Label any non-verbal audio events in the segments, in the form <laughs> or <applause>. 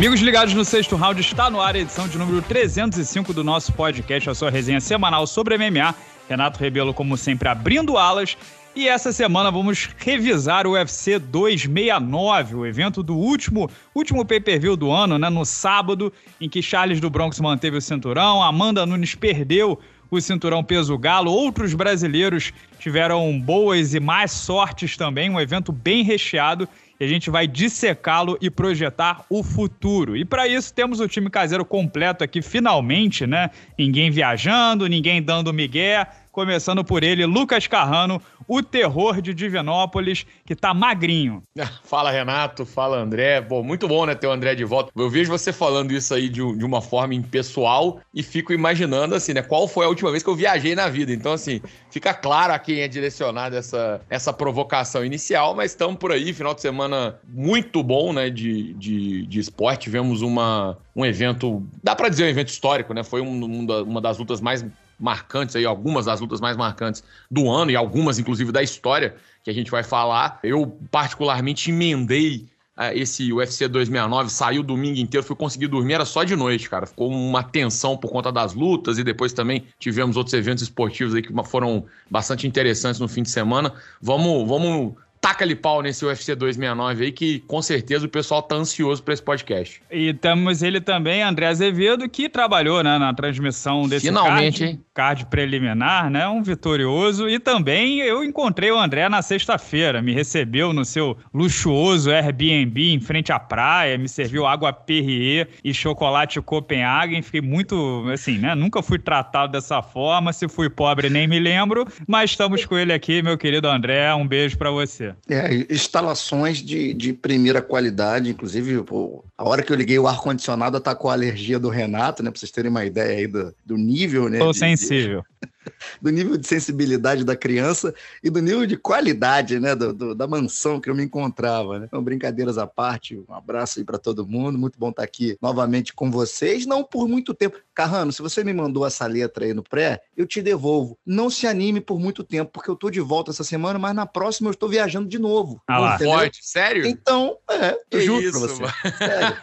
Amigos ligados no sexto round, está no ar a edição de número 305 do nosso podcast, a sua resenha semanal sobre MMA. Renato Rebelo, como sempre, abrindo alas. E essa semana vamos revisar o UFC 269, o evento do último, último pay-per-view do ano, né, no sábado, em que Charles do Bronx manteve o cinturão, Amanda Nunes perdeu o cinturão peso galo, outros brasileiros tiveram boas e mais sortes também, um evento bem recheado e a gente vai dissecá-lo e projetar o futuro. E para isso temos o time caseiro completo aqui finalmente, né? Ninguém viajando, ninguém dando migué, começando por ele, Lucas Carrano, o terror de Divinópolis, que tá magrinho. <laughs> Fala, Renato, fala, André. Bom, muito bom, né, ter o André de volta. Eu vejo você falando isso aí de, de uma forma impessoal e fico imaginando, assim, né, qual foi a última vez que eu viajei na vida. Então, assim, fica claro a quem é direcionada essa, essa provocação inicial, mas estamos por aí, final de semana muito bom, né, de, de, de esporte. Tivemos uma, um evento, dá para dizer um evento histórico, né? Foi um, um da, uma das lutas mais marcantes aí, algumas das lutas mais marcantes do ano e algumas, inclusive, da história que a gente vai falar. Eu, particularmente, emendei é, esse UFC 269, saiu o domingo inteiro, fui conseguir dormir, era só de noite, cara. Ficou uma tensão por conta das lutas e depois também tivemos outros eventos esportivos aí que foram bastante interessantes no fim de semana. Vamos, vamos taca-lhe pau nesse UFC 269 aí, que com certeza o pessoal tá ansioso para esse podcast. E temos ele também, André Azevedo, que trabalhou né, na transmissão desse Finalmente, card, hein? card preliminar, né? Um vitorioso. E também eu encontrei o André na sexta-feira. Me recebeu no seu luxuoso Airbnb em frente à praia, me serviu água Perrier e chocolate Copenhagen. Fiquei muito, assim, né? Nunca fui tratado dessa forma. Se fui pobre, nem me lembro. Mas estamos com ele aqui, meu querido André. Um beijo para você. É, instalações de, de primeira qualidade, inclusive, pô, a hora que eu liguei o ar-condicionado, tá com a alergia do Renato, né? Pra vocês terem uma ideia aí do, do nível, né? Tô de, sensível. De... <laughs> <laughs> do nível de sensibilidade da criança e do nível de qualidade, né, do, do, da mansão que eu me encontrava, né? Então, brincadeiras à parte, um abraço aí para todo mundo, muito bom estar tá aqui novamente com vocês, não por muito tempo. Carrano, se você me mandou essa letra aí no pré, eu te devolvo. Não se anime por muito tempo, porque eu tô de volta essa semana, mas na próxima eu estou viajando de novo. Ah lá, forte, sério? Então, é, eu juro isso, você. Sério.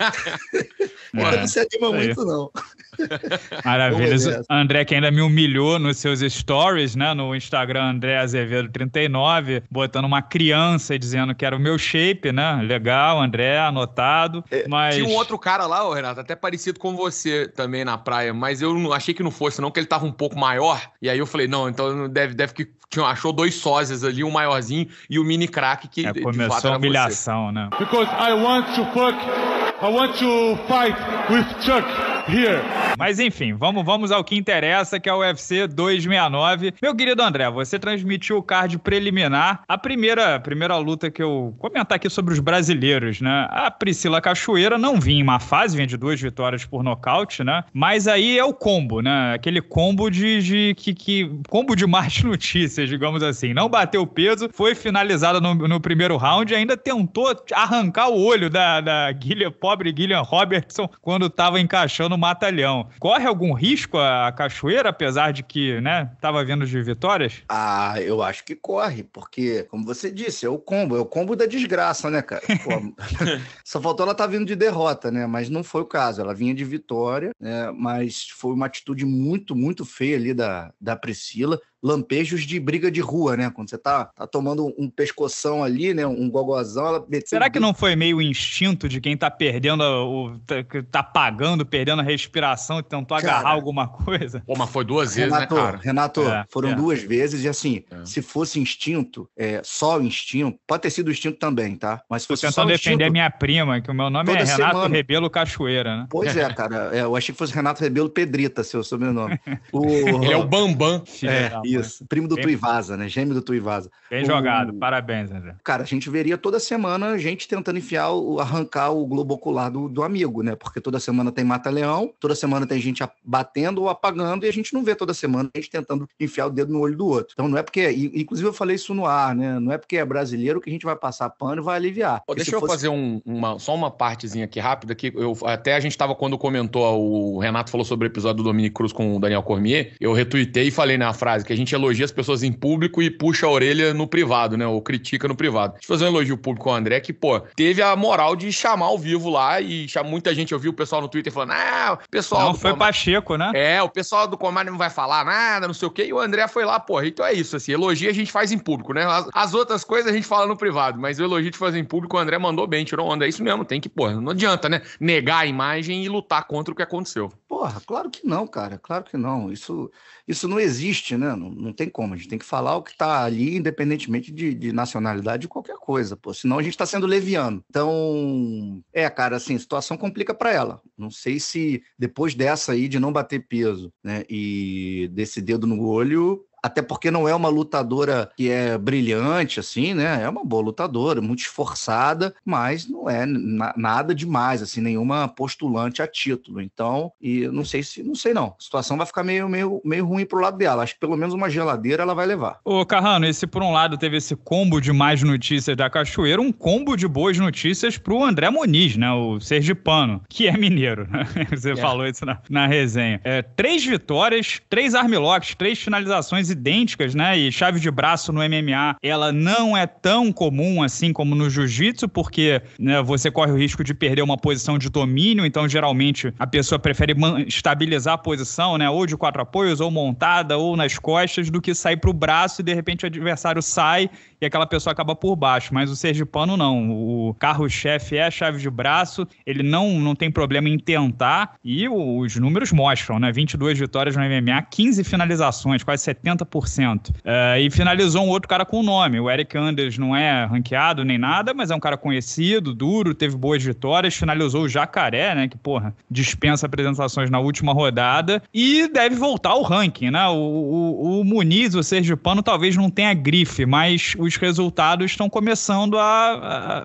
então <laughs> não é. se anima muito, não. <laughs> Maravilha. André, que ainda me humilhou nos seus stories, né? No Instagram, André Azevedo39, botando uma criança e dizendo que era o meu shape, né? Legal, André, anotado. mas... É, tinha um outro cara lá, ô, Renato, até parecido com você também na praia, mas eu não, achei que não fosse, não, que ele tava um pouco maior. E aí eu falei, não, então deve, deve que achou dois sósias ali, um maiorzinho e o um mini crack que é, de começou fato, a humilhação, você. né? Porque eu quero fuck, fight with Chuck here. Mas enfim, vamos, vamos ao que interessa, que é o UFC 269. Meu querido André, você transmitiu o card preliminar, a primeira, a primeira luta que eu comentar aqui sobre os brasileiros, né? A Priscila Cachoeira não vinha em uma fase, vinha de duas vitórias por nocaute, né? Mas aí é o combo, né? Aquele combo de, de que, que combo de mais <laughs> notícias, digamos assim. Não bateu peso, foi finalizada no, no primeiro round e ainda tentou arrancar o olho da, da Guilherme, pobre Guilherme Robertson quando estava encaixando no Matalhão. Corre algum risco a cachoeira, apesar de que, né, tava vindo de vitórias? Ah, eu acho que corre, porque, como você disse, é o combo, é o combo da desgraça, né, cara? Pô, <laughs> <laughs> só faltou ela tá vindo de derrota, né? Mas não foi o caso. Ela vinha de vitória, né? Mas foi uma atitude muito, muito feia ali da, da Priscila lampejos de briga de rua, né? Quando você tá, tá tomando um pescoção ali, né? Um gogozão, ela Será que não foi meio instinto de quem tá perdendo, o, tá, tá pagando, perdendo a respiração e tentou cara, agarrar alguma coisa? Pô, mas foi duas Renato, vezes, né, cara? Renato, é, foram é. duas vezes e assim, é. se fosse instinto, é, só o instinto, pode ter sido instinto também, tá? Mas se fosse só defender instinto, minha prima, que o meu nome é Renato semana. Rebelo Cachoeira, né? Pois é, <laughs> cara. É, eu achei que fosse Renato Rebelo Pedrita, seu sobrenome. <laughs> O... Ele é o Bambam. É, isso, né? primo do Bem... Tuivasa, né? Gêmeo do Tuivasa. Bem o... jogado, parabéns, André. Cara, a gente veria toda semana gente tentando enfiar, o... arrancar o globo ocular do, do amigo, né? Porque toda semana tem mata-leão, toda semana tem gente batendo ou apagando e a gente não vê toda semana a gente tentando enfiar o dedo no olho do outro. Então não é porque, inclusive eu falei isso no ar, né? Não é porque é brasileiro que a gente vai passar pano e vai aliviar. deixa eu fosse... fazer um, uma, só uma partezinha aqui rápida que eu até a gente estava quando comentou o Renato falou sobre o episódio do Dominic Cruz com o Daniel Cormier, eu retuitei e falei na frase que gente elogia as pessoas em público e puxa a orelha no privado, né? Ou critica no privado. Deixa eu fazer um elogio público ao André, que, pô, teve a moral de chamar ao vivo lá e cham... muita gente, eu vi o pessoal no Twitter falando, ah, o pessoal. Não, foi Comar... Pacheco, né? É, o pessoal do Comar não vai falar nada, não sei o quê. E o André foi lá, pô, então é isso, assim, elogio a gente faz em público, né? As, as outras coisas a gente fala no privado, mas o elogio de fazer em público, o André mandou bem, tirou onda. É isso mesmo, tem que, pô, não adianta, né? Negar a imagem e lutar contra o que aconteceu. Porra, claro que não, cara, claro que não. Isso, isso não existe, né? Não, não tem como. A gente tem que falar o que está ali, independentemente de, de nacionalidade ou qualquer coisa, pô. Senão a gente está sendo leviano. Então, é, cara, assim, situação complica para ela. Não sei se depois dessa aí de não bater peso, né, e desse dedo no olho, até porque não é uma lutadora que é brilhante, assim, né? É uma boa lutadora, muito esforçada, mas não é na, nada demais, assim, nenhuma postulante a título. Então, e não sei se, não sei não. A situação vai ficar meio, meio, meio ruim pro lado dela. Acho que pelo menos uma geladeira ela vai levar. Ô, Carrano, esse por um lado teve esse combo de mais notícias da Cachoeira, um combo de boas notícias pro André Moniz, né? O Sergipano, que é mineiro, né? <laughs> Você é. falou isso na, na resenha. É, três vitórias, três armilocks, três finalizações e idênticas, né? E chave de braço no MMA, ela não é tão comum assim como no jiu-jitsu, porque né, você corre o risco de perder uma posição de domínio, então geralmente a pessoa prefere estabilizar a posição, né? Ou de quatro apoios, ou montada, ou nas costas, do que sair para o braço e de repente o adversário sai e aquela pessoa acaba por baixo. Mas o Sergipano não. O carro-chefe é a chave de braço, ele não, não tem problema em tentar e os números mostram, né? 22 vitórias no MMA, 15 finalizações, quase 70%. Uh, é, e finalizou um outro cara com o nome. O Eric Anders não é ranqueado nem nada, mas é um cara conhecido, duro, teve boas vitórias, finalizou o Jacaré, né? Que, porra, dispensa apresentações na última rodada e deve voltar ao ranking, né? O, o, o Muniz, o Pano talvez não tenha grife, mas o os resultados estão começando a,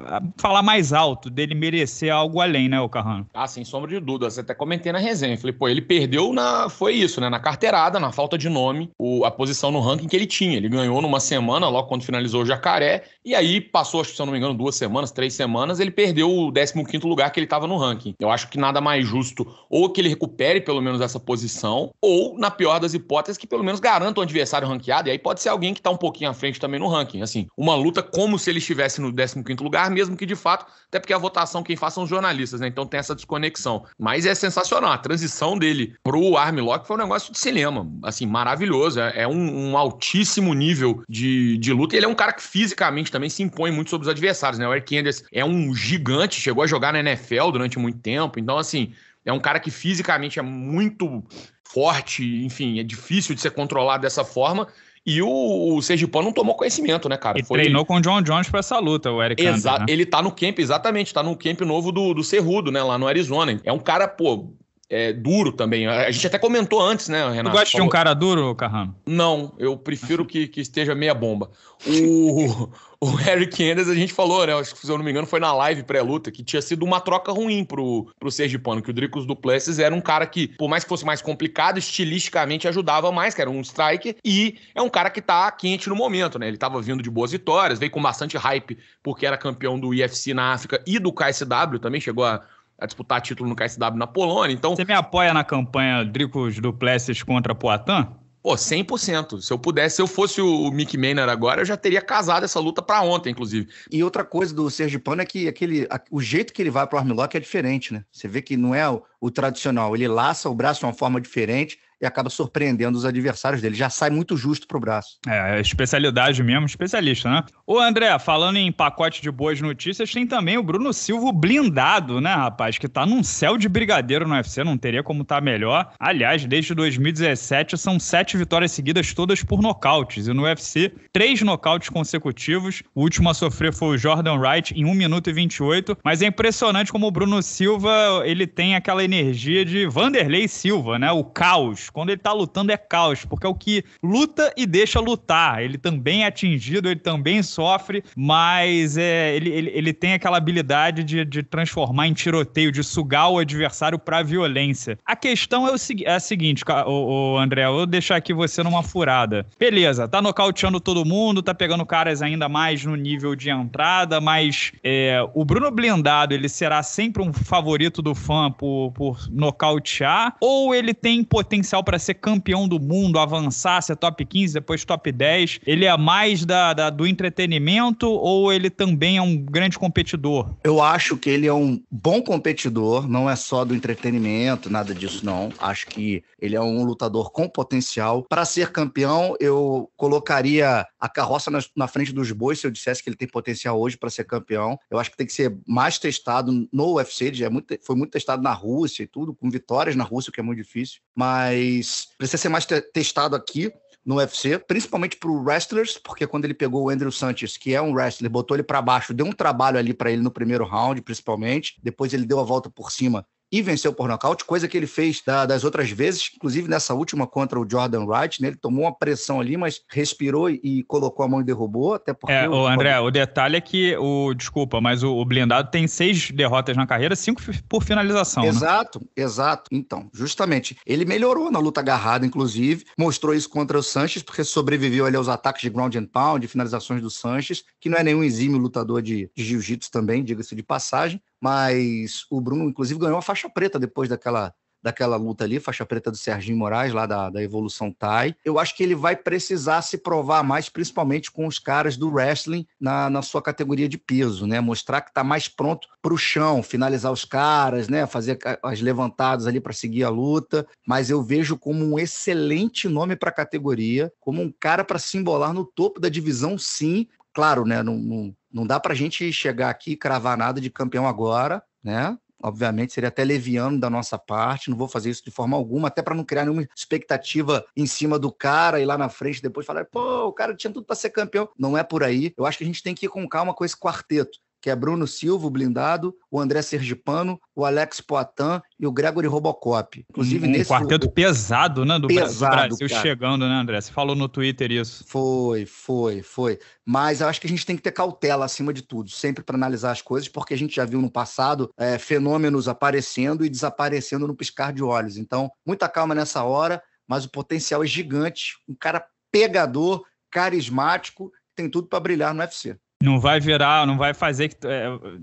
a, a, falar mais alto, dele merecer algo além, né, o Carrano? Ah, sem sombra de dúvidas. Até comentei na resenha. Falei, pô, ele perdeu na. Foi isso, né? Na carteirada, na falta de nome, o, a posição no ranking que ele tinha. Ele ganhou numa semana, logo quando finalizou o jacaré, e aí passou, se eu não me engano, duas semanas, três semanas, ele perdeu o 15 lugar que ele estava no ranking. Eu acho que nada mais justo, ou que ele recupere pelo menos essa posição, ou, na pior das hipóteses, que pelo menos garanta o um adversário ranqueado, e aí pode ser alguém que está um pouquinho à frente também no ranking. Assim, assim, uma luta como se ele estivesse no 15 lugar, mesmo que de fato, até porque a votação quem faz são os jornalistas, né? Então tem essa desconexão. Mas é sensacional, a transição dele pro Armlock foi um negócio de cinema, assim, maravilhoso. É, é um, um, altíssimo nível de, de luta. E ele é um cara que fisicamente também se impõe muito sobre os adversários, né? O Eric Anders é um gigante, chegou a jogar na NFL durante muito tempo, então assim... É um cara que fisicamente é muito forte, enfim, é difícil de ser controlado dessa forma. E o, o Sergipão não tomou conhecimento, né, cara? E Foi... treinou com o John Jones para essa luta, o Eric Exa né? Ele tá no camp, exatamente, tá no camp novo do, do Cerrudo, né, lá no Arizona. É um cara, pô, é, duro também. A gente até comentou antes, né, Renato? Tu gosta de um cara duro, Carrano? Não, eu prefiro que, que esteja meia bomba. O, o Eric Enders, a gente falou, né? Acho que, se eu não me engano, foi na live pré-luta, que tinha sido uma troca ruim pro, pro Sergipano, que o Dricos Duplessis era um cara que, por mais que fosse mais complicado, estilisticamente ajudava mais, que era um striker, e é um cara que tá quente no momento, né? Ele tava vindo de boas vitórias, veio com bastante hype, porque era campeão do UFC na África e do KSW, também chegou a a disputar título no KSW na Polônia. Então, Você me apoia na campanha Dricos Duplessis contra Poitin? Pô, 100%. Se eu pudesse, se eu fosse o Mick Maynard agora, eu já teria casado essa luta para ontem, inclusive. E outra coisa do Sérgio Pano é que aquele, a, o jeito que ele vai pro armlock é diferente, né? Você vê que não é o, o tradicional. Ele laça o braço de uma forma diferente, e acaba surpreendendo os adversários dele. Já sai muito justo pro braço. É, é, especialidade mesmo, especialista, né? Ô, André, falando em pacote de boas notícias, tem também o Bruno Silva blindado, né, rapaz? Que tá num céu de brigadeiro no UFC, não teria como tá melhor. Aliás, desde 2017 são sete vitórias seguidas, todas por nocautes. E no UFC, três nocautes consecutivos. O último a sofrer foi o Jordan Wright em 1 minuto e 28. Mas é impressionante como o Bruno Silva ele tem aquela energia de Vanderlei Silva, né? O caos quando ele tá lutando é caos, porque é o que luta e deixa lutar. Ele também é atingido, ele também sofre, mas é, ele, ele, ele tem aquela habilidade de, de transformar em tiroteio, de sugar o adversário pra violência. A questão é, o, é a seguinte, o, o André, eu vou deixar aqui você numa furada. Beleza, tá nocauteando todo mundo, tá pegando caras ainda mais no nível de entrada, mas é, o Bruno Blindado, ele será sempre um favorito do fã por, por nocautear, ou ele tem potencial potencial para ser campeão do mundo, avançar, ser top 15, depois top 10? Ele é mais da, da, do entretenimento ou ele também é um grande competidor? Eu acho que ele é um bom competidor, não é só do entretenimento, nada disso não. Acho que ele é um lutador com potencial. Para ser campeão, eu colocaria a carroça na, na frente dos bois se eu dissesse que ele tem potencial hoje para ser campeão. Eu acho que tem que ser mais testado no UFC, é muito, foi muito testado na Rússia e tudo, com vitórias na Rússia, o que é muito difícil. Mas mas precisa ser mais testado aqui no UFC, principalmente para wrestlers, porque quando ele pegou o Andrew Sanchez, que é um wrestler, botou ele para baixo, deu um trabalho ali para ele no primeiro round, principalmente. Depois ele deu a volta por cima e venceu por nocaute, coisa que ele fez da, das outras vezes, inclusive nessa última contra o Jordan Wright, né? Ele tomou uma pressão ali, mas respirou e colocou a mão e derrubou, até porque... É, o, André, o detalhe é que, o desculpa, mas o, o blindado tem seis derrotas na carreira, cinco por finalização, né? Exato, né? exato. Então, justamente, ele melhorou na luta agarrada, inclusive, mostrou isso contra o Sanches, porque sobreviveu ali aos ataques de ground and pound, de finalizações do Sanches, que não é nenhum exímio lutador de, de jiu-jitsu também, diga-se de passagem, mas o Bruno, inclusive, ganhou a faixa preta depois daquela, daquela luta ali, faixa preta do Serginho Moraes, lá da, da Evolução Thai. Eu acho que ele vai precisar se provar mais, principalmente com os caras do wrestling na, na sua categoria de peso, né? Mostrar que está mais pronto para o chão, finalizar os caras, né? Fazer as levantadas ali para seguir a luta. Mas eu vejo como um excelente nome para a categoria, como um cara para se embolar no topo da divisão, sim, claro, né, não, não, não dá para a gente chegar aqui e cravar nada de campeão agora, né? Obviamente seria até leviano da nossa parte, não vou fazer isso de forma alguma, até para não criar nenhuma expectativa em cima do cara e lá na frente depois falar, pô, o cara tinha tudo para ser campeão. Não é por aí. Eu acho que a gente tem que ir com calma com esse quarteto que é Bruno Silva, o blindado, o André Sergipano, o Alex Poitin e o Gregory Robocop. Inclusive um nesse. quarteto o... pesado, né? Do pesado, Brasil cara. chegando, né, André? Você falou no Twitter isso. Foi, foi, foi. Mas eu acho que a gente tem que ter cautela acima de tudo, sempre para analisar as coisas, porque a gente já viu no passado é, fenômenos aparecendo e desaparecendo no piscar de olhos. Então, muita calma nessa hora, mas o potencial é gigante. Um cara pegador, carismático, tem tudo para brilhar no UFC. Não vai virar, não vai fazer que.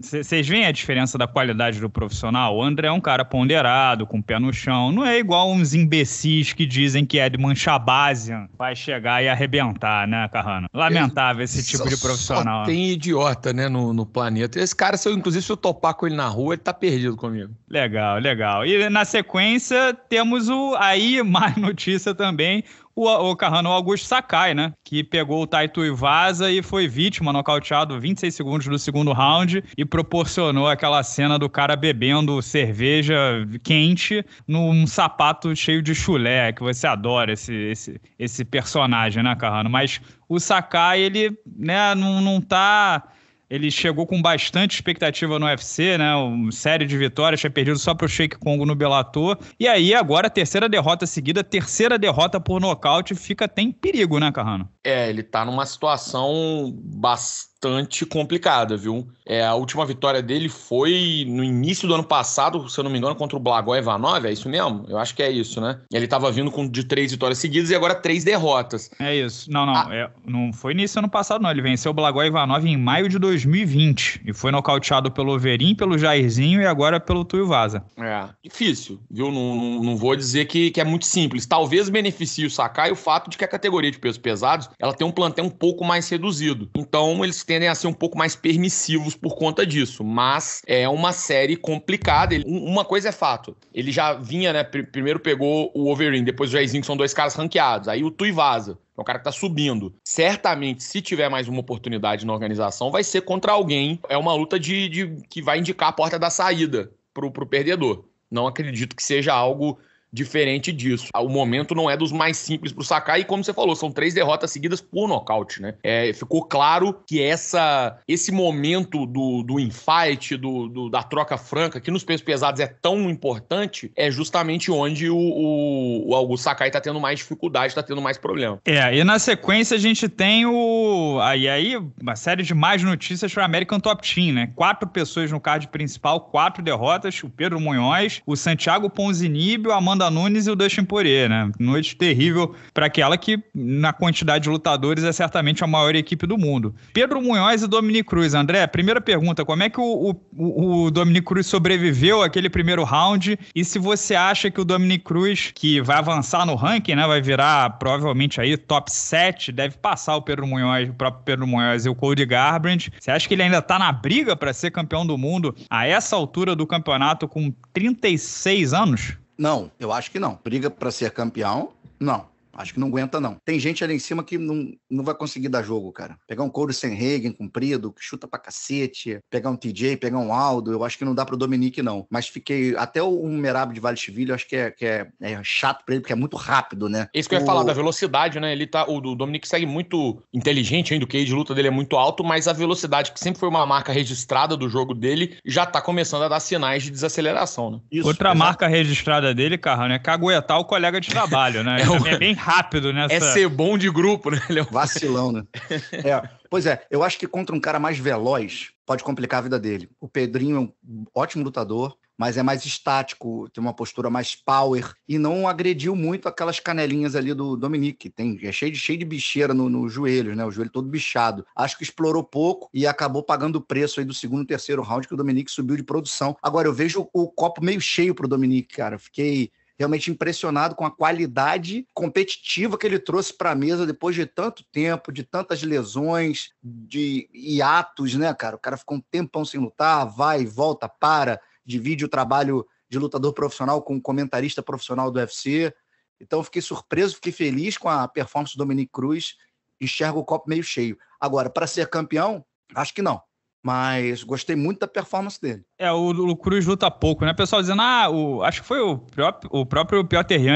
Vocês é, veem a diferença da qualidade do profissional? O André é um cara ponderado, com o pé no chão. Não é igual uns imbecis que dizem que Edman Shabazian vai chegar e arrebentar, né, Carrano? Lamentável esse tipo só, de profissional. Só né? tem idiota, né, no, no planeta. Esse cara, se eu, inclusive, se eu topar com ele na rua, ele tá perdido comigo. Legal, legal. E na sequência, temos o. Aí, <laughs> mais notícia também o, o Carrano Augusto Sakai, né? Que pegou o Taito Ivasa e foi vítima, nocauteado 26 segundos do segundo round e proporcionou aquela cena do cara bebendo cerveja quente num sapato cheio de chulé, que você adora esse, esse, esse personagem, né, Carrano? Mas o Sakai, ele, né, não, não tá ele chegou com bastante expectativa no UFC, né? Uma série de vitórias, tinha perdido só pro Shake Sheik no Bellator. E aí, agora, terceira derrota seguida, terceira derrota por nocaute, fica até em perigo, né, Carrano? É, ele está numa situação bastante bastante complicada, viu? É, a última vitória dele foi no início do ano passado, se eu não me engano, contra o Blago Ivanov, é isso mesmo? Eu acho que é isso, né? Ele estava vindo com, de três vitórias seguidas e agora três derrotas. É isso. Não, não, ah. é, não foi início do ano passado, não. Ele venceu o Blago Ivanov em maio de 2020 e foi nocauteado pelo Overim, pelo Jairzinho e agora pelo Tuio Vaza. É, difícil, viu? Não, não, não vou dizer que, que é muito simples. Talvez beneficie o Sakai o fato de que a categoria de pesos pesados ela tem um plantel um pouco mais reduzido. Então, eles tendem a ser um pouco mais permissivos por conta disso. Mas é uma série complicada. Ele, uma coisa é fato: ele já vinha, né? Pr primeiro pegou o Overeem, depois o Jairzinho, que são dois caras ranqueados. Aí o Tui vaza. É um cara que tá subindo. Certamente, se tiver mais uma oportunidade na organização, vai ser contra alguém. É uma luta de, de que vai indicar a porta da saída pro, pro perdedor. Não acredito que seja algo diferente disso. O momento não é dos mais simples para o Sakai, e como você falou, são três derrotas seguidas por nocaute, né? É, ficou claro que essa, esse momento do, do infight, do, do, da troca franca, que nos pesos pesados é tão importante, é justamente onde o, o, o Sakai está tendo mais dificuldade, está tendo mais problema. É, e na sequência a gente tem o. Aí, aí uma série de mais notícias para American Top Team, né? Quatro pessoas no card principal, quatro derrotas: o Pedro Munhoz, o Santiago Ponzinibio, a Amanda Amanda Nunes e o Dustin Poirier, né? Noite terrível para aquela que, na quantidade de lutadores, é certamente a maior equipe do mundo. Pedro Munhoz e Dominic Cruz. André, primeira pergunta: como é que o, o, o Dominic Cruz sobreviveu àquele primeiro round? E se você acha que o Dominic Cruz, que vai avançar no ranking, né? Vai virar provavelmente aí top 7, deve passar o Pedro Munhoz, o próprio Pedro Munhoz e o Cody Garbrandt. Você acha que ele ainda tá na briga para ser campeão do mundo a essa altura do campeonato com 36 anos? Não, eu acho que não. Briga para ser campeão? Não. Acho que não aguenta, não. Tem gente ali em cima que não, não vai conseguir dar jogo, cara. Pegar um Couro Senhagen comprido, que chuta pra cacete, pegar um TJ, pegar um Aldo, eu acho que não dá pro Dominique, não. Mas fiquei. Até o Merab de Valestiville, eu acho que, é, que é, é, chato pra ele, porque é muito rápido, né? Isso que eu ia falar, da velocidade, né? Ele tá. O, o Dominique segue muito inteligente ainda, o QI de luta dele é muito alto, mas a velocidade, que sempre foi uma marca registrada do jogo dele, já tá começando a dar sinais de desaceleração, né? Isso, Outra exatamente. marca registrada dele, cara, é caguetar o colega de trabalho, né? <laughs> é, o... é bem rápido rápido nessa. É ser bom de grupo, né, Leon? Vacilão, né? <laughs> é. Pois é, eu acho que contra um cara mais veloz pode complicar a vida dele. O Pedrinho é um ótimo lutador, mas é mais estático, tem uma postura mais power e não agrediu muito aquelas canelinhas ali do Dominique. Tem, é cheio de, cheio de bicheira nos no joelhos, né? O joelho todo bichado. Acho que explorou pouco e acabou pagando o preço aí do segundo e terceiro round que o Dominique subiu de produção. Agora eu vejo o copo meio cheio pro Dominique, cara. Fiquei realmente impressionado com a qualidade competitiva que ele trouxe para a mesa depois de tanto tempo, de tantas lesões, de hiatos, né, cara? O cara ficou um tempão sem lutar, vai, volta, para, divide o trabalho de lutador profissional com o comentarista profissional do UFC. Então, fiquei surpreso, fiquei feliz com a performance do Dominic Cruz. Enxergo o copo meio cheio. Agora, para ser campeão, acho que não. Mas gostei muito da performance dele. É, o, o Cruz luta pouco, né? O pessoal dizendo, ah, o, acho que foi o, próprio, o próprio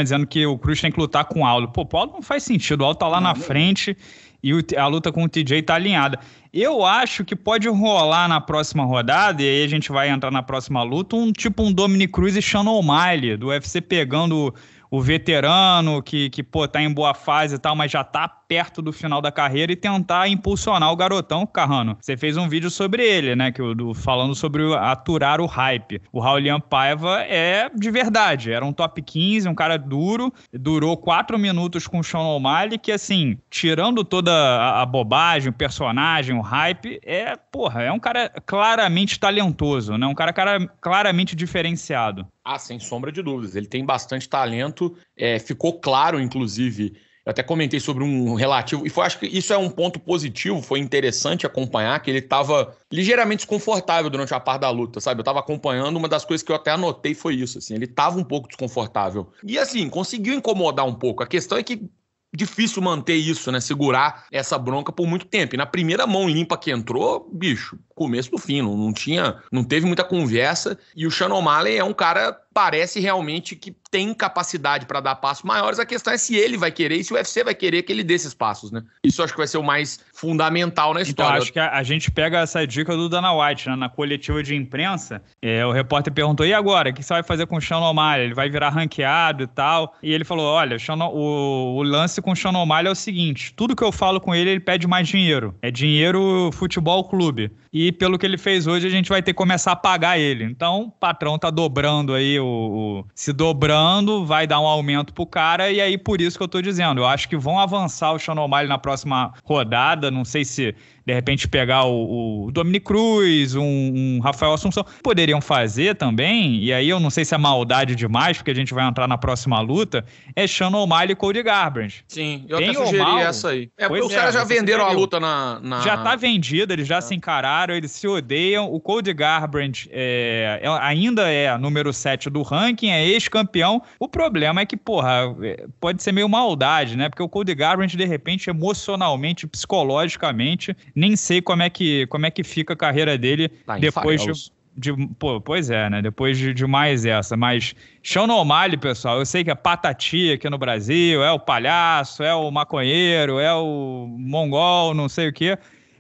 dizendo que o Cruz tem que lutar com o Aldo. Pô, o Aldo não faz sentido. O Aldo tá lá não, na não. frente e o, a luta com o TJ tá alinhada. Eu acho que pode rolar na próxima rodada, e aí a gente vai entrar na próxima luta, um tipo um Dominic Cruz e Shannon O'Malley, do UFC pegando o veterano que, que pô, tá em boa fase e tal, mas já tá perto do final da carreira e tentar impulsionar o garotão Carrano. Você fez um vídeo sobre ele, né? Que, do, falando sobre aturar o hype. O Raulian Paiva é de verdade, era um top 15, um cara duro, durou quatro minutos com o Sean O'Malley, que assim, tirando toda a, a bobagem, o personagem, o hype, é, porra, é um cara claramente talentoso, né? Um cara, cara claramente diferenciado. Ah, sem sombra de dúvidas. Ele tem bastante talento. É, ficou claro, inclusive, eu até comentei sobre um relativo, e foi, acho que isso é um ponto positivo, foi interessante acompanhar, que ele estava ligeiramente desconfortável durante a parte da luta, sabe? Eu estava acompanhando, uma das coisas que eu até anotei foi isso, assim, ele estava um pouco desconfortável. E assim, conseguiu incomodar um pouco. A questão é que difícil manter isso, né? Segurar essa bronca por muito tempo. E na primeira mão limpa que entrou, bicho, começo do fim, não, não tinha, não teve muita conversa e o Shannon Malley é um cara parece realmente que tem capacidade para dar passos maiores. A questão é se ele vai querer e se o UFC vai querer que ele dê esses passos, né? Isso acho que vai ser o mais fundamental na então, história. Então, acho que a, a gente pega essa dica do Dana White, né? Na coletiva de imprensa, é, o repórter perguntou, e agora? O que você vai fazer com o Shannon O'Malley? Ele vai virar ranqueado e tal? E ele falou, olha, o, o, o lance com o Shannon O'Malley é o seguinte, tudo que eu falo com ele, ele pede mais dinheiro. É dinheiro futebol clube. E pelo que ele fez hoje, a gente vai ter que começar a pagar ele. Então, o patrão tá dobrando aí, o, o se dobrando, vai dar um aumento pro cara, e aí por isso que eu tô dizendo. Eu acho que vão avançar o Sean O'Malley na próxima rodada. Não sei se de repente pegar o, o Dominic Cruz, um, um, Rafael Assunção, poderiam fazer também, e aí eu não sei se é maldade demais, porque a gente vai entrar na próxima luta, é Shannon O'Malley e Cody Garbrandt. Sim, eu Bem até sugeri mal, essa aí. É, porque os caras é, já venderam a luta na, na, Já tá vendida, eles já é. se encararam, eles se odeiam, o Cody Garbrandt é, é, ainda é número 7 do ranking, é ex-campeão, o problema é que, porra, é, pode ser meio maldade, né, porque o Cody Garbrandt, de repente, emocionalmente, psicologicamente, nem sei como é que, como é que fica a carreira dele tá depois de, de pô, pois é, né? Depois de, de mais essa. Mas Sean O'Malley, pessoal, eu sei que é patati aqui no Brasil, é o palhaço, é o maconheiro, é o mongol, não sei o quê.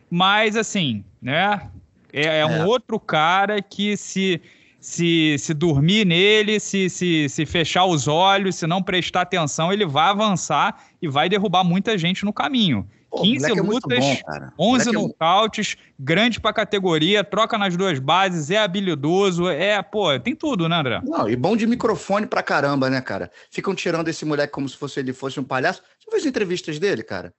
Mas, assim, né? É, é um é. outro cara que se se, se dormir nele, se, se, se fechar os olhos, se não prestar atenção, ele vai avançar e vai derrubar muita gente no caminho. 15 Pô, é lutas, é bom, 11 nocautes, é... grande pra categoria, troca nas duas bases, é habilidoso, é, pô, tem tudo, né, André? Não, e bom de microfone pra caramba, né, cara? Ficam tirando esse moleque como se fosse ele fosse um palhaço. Você viu as entrevistas dele, cara?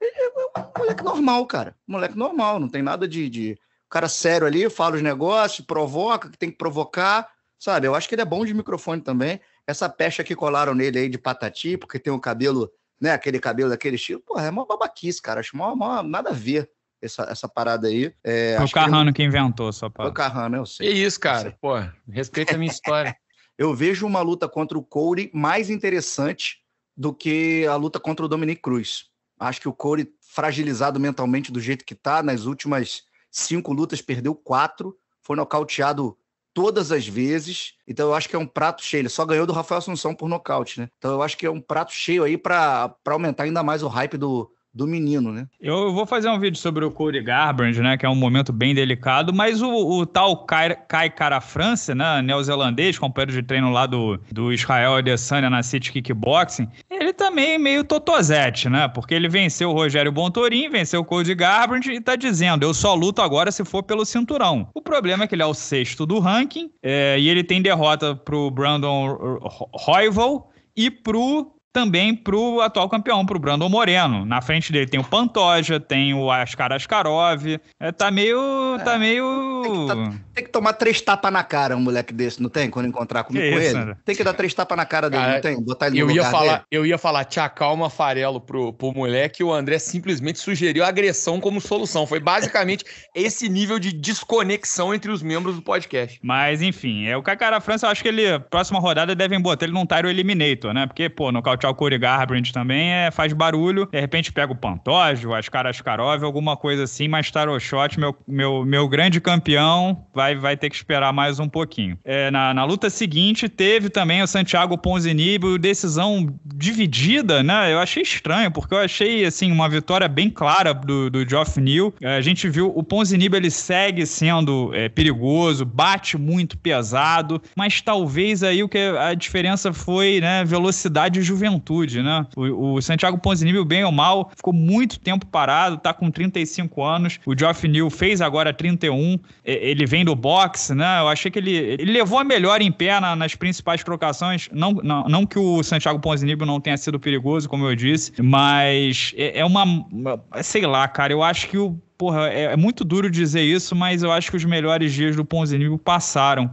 Ele é um é moleque normal, cara. Moleque normal, não tem nada de. de... O cara sério ali, fala os negócios, provoca, que tem que provocar, sabe? Eu acho que ele é bom de microfone também. Essa pecha que colaram nele aí de patati, porque tem o um cabelo né, aquele cabelo daquele estilo, porra, é uma babaquice, cara. Acho mó, mó, nada a ver essa, essa parada aí. É, foi o Carrano que, ele... que inventou só para. Foi o Carrano, eu sei. Que isso, cara. Pô, respeita a minha história. <laughs> eu vejo uma luta contra o Corey mais interessante do que a luta contra o Dominic Cruz. Acho que o Corey, fragilizado mentalmente do jeito que tá, nas últimas cinco lutas, perdeu quatro, foi nocauteado todas as vezes. Então eu acho que é um prato cheio. Ele só ganhou do Rafael Assunção por nocaute, né? Então eu acho que é um prato cheio aí para aumentar ainda mais o hype do, do menino, né? Eu vou fazer um vídeo sobre o Cody Garbrandt, né? Que é um momento bem delicado, mas o, o tal Kai, Kai Kara France, né? Neozelandês, companheiro de treino lá do, do Israel Adesanya na City Kickboxing, ele também é meio totozete, né? Porque ele venceu o Rogério Bontorim, venceu o Cody Garbrandt e tá dizendo, eu só luto agora se for pelo cinturão. O problema é que ele é o sexto do ranking é, e ele tem derrota pro Brandon Royval e pro também para o atual campeão, para o Brandon Moreno. Na frente dele tem o Pantoja, tem o Askar Askarov. É, tá meio. Tá é, tá meio. Tem que, tá, tem que tomar três tapas na cara um moleque desse, não tem? Quando encontrar comigo com ele. Né? Tem que dar três tapas na cara dele, cara, não tem? Botar ele eu no ia falar, dele. Eu ia falar, te acalma, farelo pro, pro moleque, e o André simplesmente sugeriu agressão como solução. Foi basicamente <laughs> esse nível de desconexão entre os membros do podcast. Mas, enfim, é o Cacara França, eu acho que ele, próxima rodada, devem botar ele num Tyro Eliminator, né? Porque, pô, no o Corey Garbrandt também, é, faz barulho, de repente pega o o Ascar Ascarov, alguma coisa assim, mas Taroshot, meu, meu, meu grande campeão, vai, vai ter que esperar mais um pouquinho. É, na, na luta seguinte, teve também o Santiago Ponzinibbio, decisão dividida, né? Eu achei estranho, porque eu achei, assim, uma vitória bem clara do, do Geoff Neal. É, a gente viu o Ponzinibbio, ele segue sendo é, perigoso, bate muito pesado, mas talvez aí o que a diferença foi, né, velocidade e juventude juventude, né? O, o Santiago Ponzinibbio, bem ou mal, ficou muito tempo parado, tá com 35 anos. O Geoff New fez agora 31. Ele vem do boxe, né? Eu achei que ele, ele levou a melhor em pé na, nas principais trocações. Não, não, não que o Santiago Ponzinibbio não tenha sido perigoso, como eu disse, mas é, é uma, uma. Sei lá, cara. Eu acho que o porra, é, é, muito duro dizer isso, mas eu acho que os melhores dias do Ponzinibbio passaram.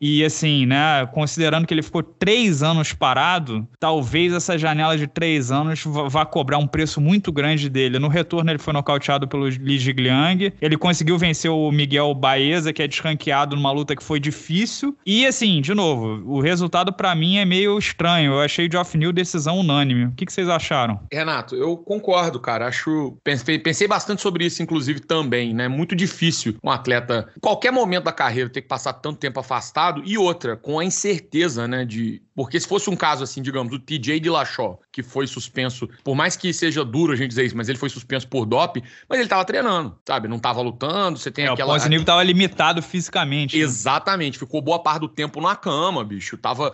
E assim, né, considerando que ele ficou três anos parado, talvez essa janela de três anos vá cobrar um preço muito grande dele. No retorno, ele foi nocauteado pelo Li Jigliang. Ele conseguiu vencer o Miguel Baeza, que é desranqueado numa luta que foi difícil. E assim, de novo, o resultado para mim é meio estranho. Eu achei o Geoff New decisão unânime. O que, que, vocês acharam? Renato, eu concordo, cara. Acho. Pensei, pensei bastante sobre isso, inclusive, também, né? Muito difícil um atleta, em qualquer momento da carreira, ter que passar tanto tempo afastado complicado. E outra, com a incerteza, né? De. Porque se fosse um caso assim, digamos, o TJ de Dillashaw, que foi suspenso, por mais que seja duro a gente dizer isso, mas ele foi suspenso por dope, mas ele tava treinando, sabe? Não tava lutando, você tem é, aquela. O Poznick tava limitado fisicamente. Né? Exatamente, ficou boa parte do tempo na cama, bicho. Tava.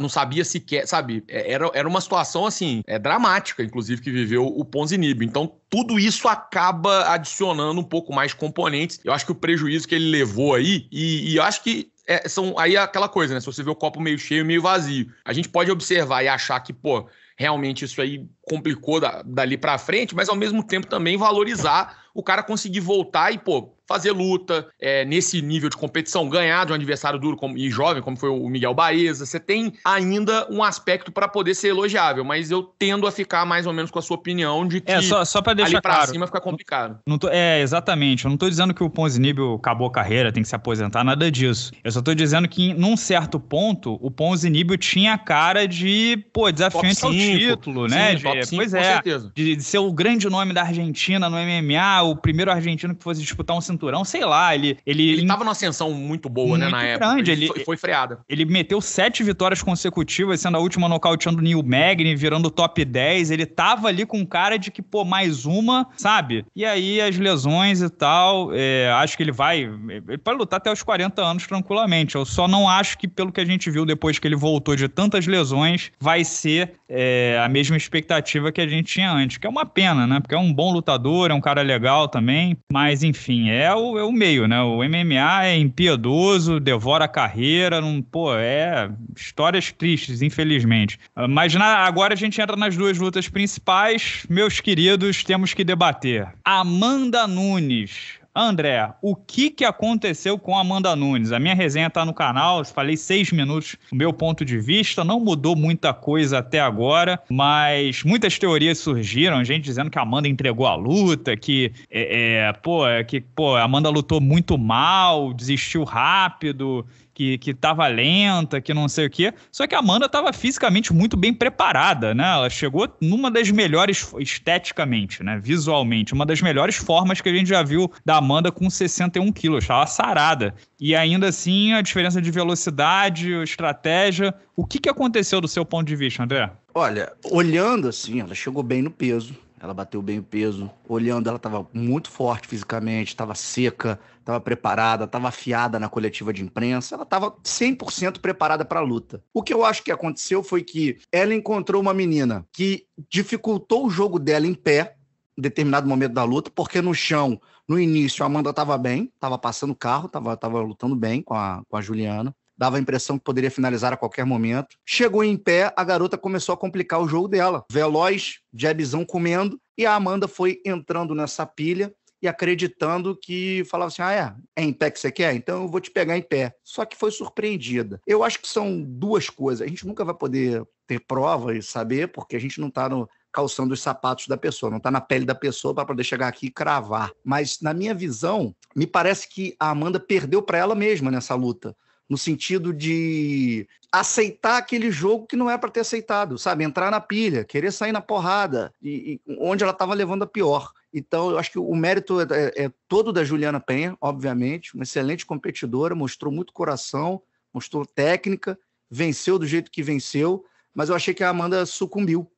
Não sabia sequer, sabe? É, era, era uma situação assim, é dramática, inclusive, que viveu o Ponzinib. Então, tudo isso acaba adicionando um pouco mais componentes. Eu acho que o prejuízo que ele levou aí, e, e acho que é, são aí é aquela coisa, né? Se você vê o copo meio cheio, meio vazio. A gente pode observar e achar que, pô, realmente isso aí complicou da, dali para frente, mas ao mesmo tempo também valorizar o cara conseguir voltar e, pô, fazer luta é, nesse nível de competição, ganhar de um adversário duro como, e jovem, como foi o Miguel Baeza. Você tem ainda um aspecto para poder ser elogiável, mas eu tendo a ficar mais ou menos com a sua opinião de é, que é, só, só pra deixar ali pra claro, cima fica complicado. Não, não tô, é, exatamente. Eu não tô dizendo que o Ponzinibio acabou a carreira, tem que se aposentar, nada disso. Eu só tô dizendo que, num certo ponto, o Ponzinibio tinha a cara de, pô, desafiante ao título, né? Sim, de, pois é, de, de ser o grande nome da Argentina no MMA, o primeiro argentino que fosse disputar um cinturão, sei lá, ele... Ele, ele tava numa ascensão muito boa, muito né, na grande. época. Ele, ele foi freada. Ele meteu sete vitórias consecutivas, sendo a última nocauteando o Neil Magni, virando top 10. Ele tava ali com cara de que, pô, mais uma, sabe? E aí as lesões e tal, é, acho que ele vai... Ele pode lutar até os 40 anos tranquilamente. Eu só não acho que, pelo que a gente viu depois que ele voltou de tantas lesões, vai ser é, a mesma expectativa que a gente tinha antes, que é uma pena, né? Porque é um bom lutador, é um cara legal, legal também, mas enfim, é o, é o meio, né? O MMA é impiedoso, devora a carreira, não, pô, é histórias tristes, infelizmente. Ah, mas na, agora a gente entra nas duas lutas principais, meus queridos, temos que debater. Amanda Nunes André, o que, que aconteceu com Amanda Nunes? A minha resenha está no canal, falei seis minutos do meu ponto de vista, não mudou muita coisa até agora, mas muitas teorias surgiram, gente dizendo que a Amanda entregou a luta, que, é, é, pô, é que pô, a Amanda lutou muito mal, desistiu rápido, que, que tava lenta, que não sei o quê. Só que a Amanda tava fisicamente muito bem preparada, né? Ela chegou numa das melhores, esteticamente, né? Visualmente, uma das melhores formas que a gente já viu da Amanda com 61 quilos. Tava sarada. E ainda assim, a diferença de velocidade, estratégia. O que, que aconteceu do seu ponto de vista, André? Olha, olhando assim, ela chegou bem no peso ela bateu bem o peso. Olhando, ela estava muito forte fisicamente, estava seca, estava preparada, estava afiada na coletiva de imprensa. Ela estava 100% preparada para a luta. O que eu acho que aconteceu foi que ela encontrou uma menina que dificultou o jogo dela em pé em determinado momento da luta, porque no chão, no início, a Amanda estava bem, estava passando carro, estava tava lutando bem com a, com a Juliana dava a impressão que poderia finalizar a qualquer momento. Chegou em pé, a garota começou a complicar o jogo dela. Veloz, jabzão comendo, e a Amanda foi entrando nessa pilha e acreditando que falava assim: ah, é, é em pé que você quer? Então eu vou te pegar em pé. Só que foi surpreendida. Eu acho que são duas coisas. A gente nunca vai poder ter prova e saber, porque a gente não está no, calçando os sapatos da pessoa, não está na pele da pessoa para poder chegar aqui e cravar. Mas, na minha visão, me parece que a Amanda perdeu para ela mesma nessa luta no sentido de aceitar aquele jogo que não é para ter aceitado, sabe? Entrar na pilha, querer sair na porrada, e, e onde ela estava levando a pior. Então, eu acho que o mérito é, é, é, todo da Juliana Penha, obviamente, uma excelente competidora, mostrou muito coração, mostrou técnica, venceu do jeito que venceu, mas eu achei que a Amanda sucumbiu,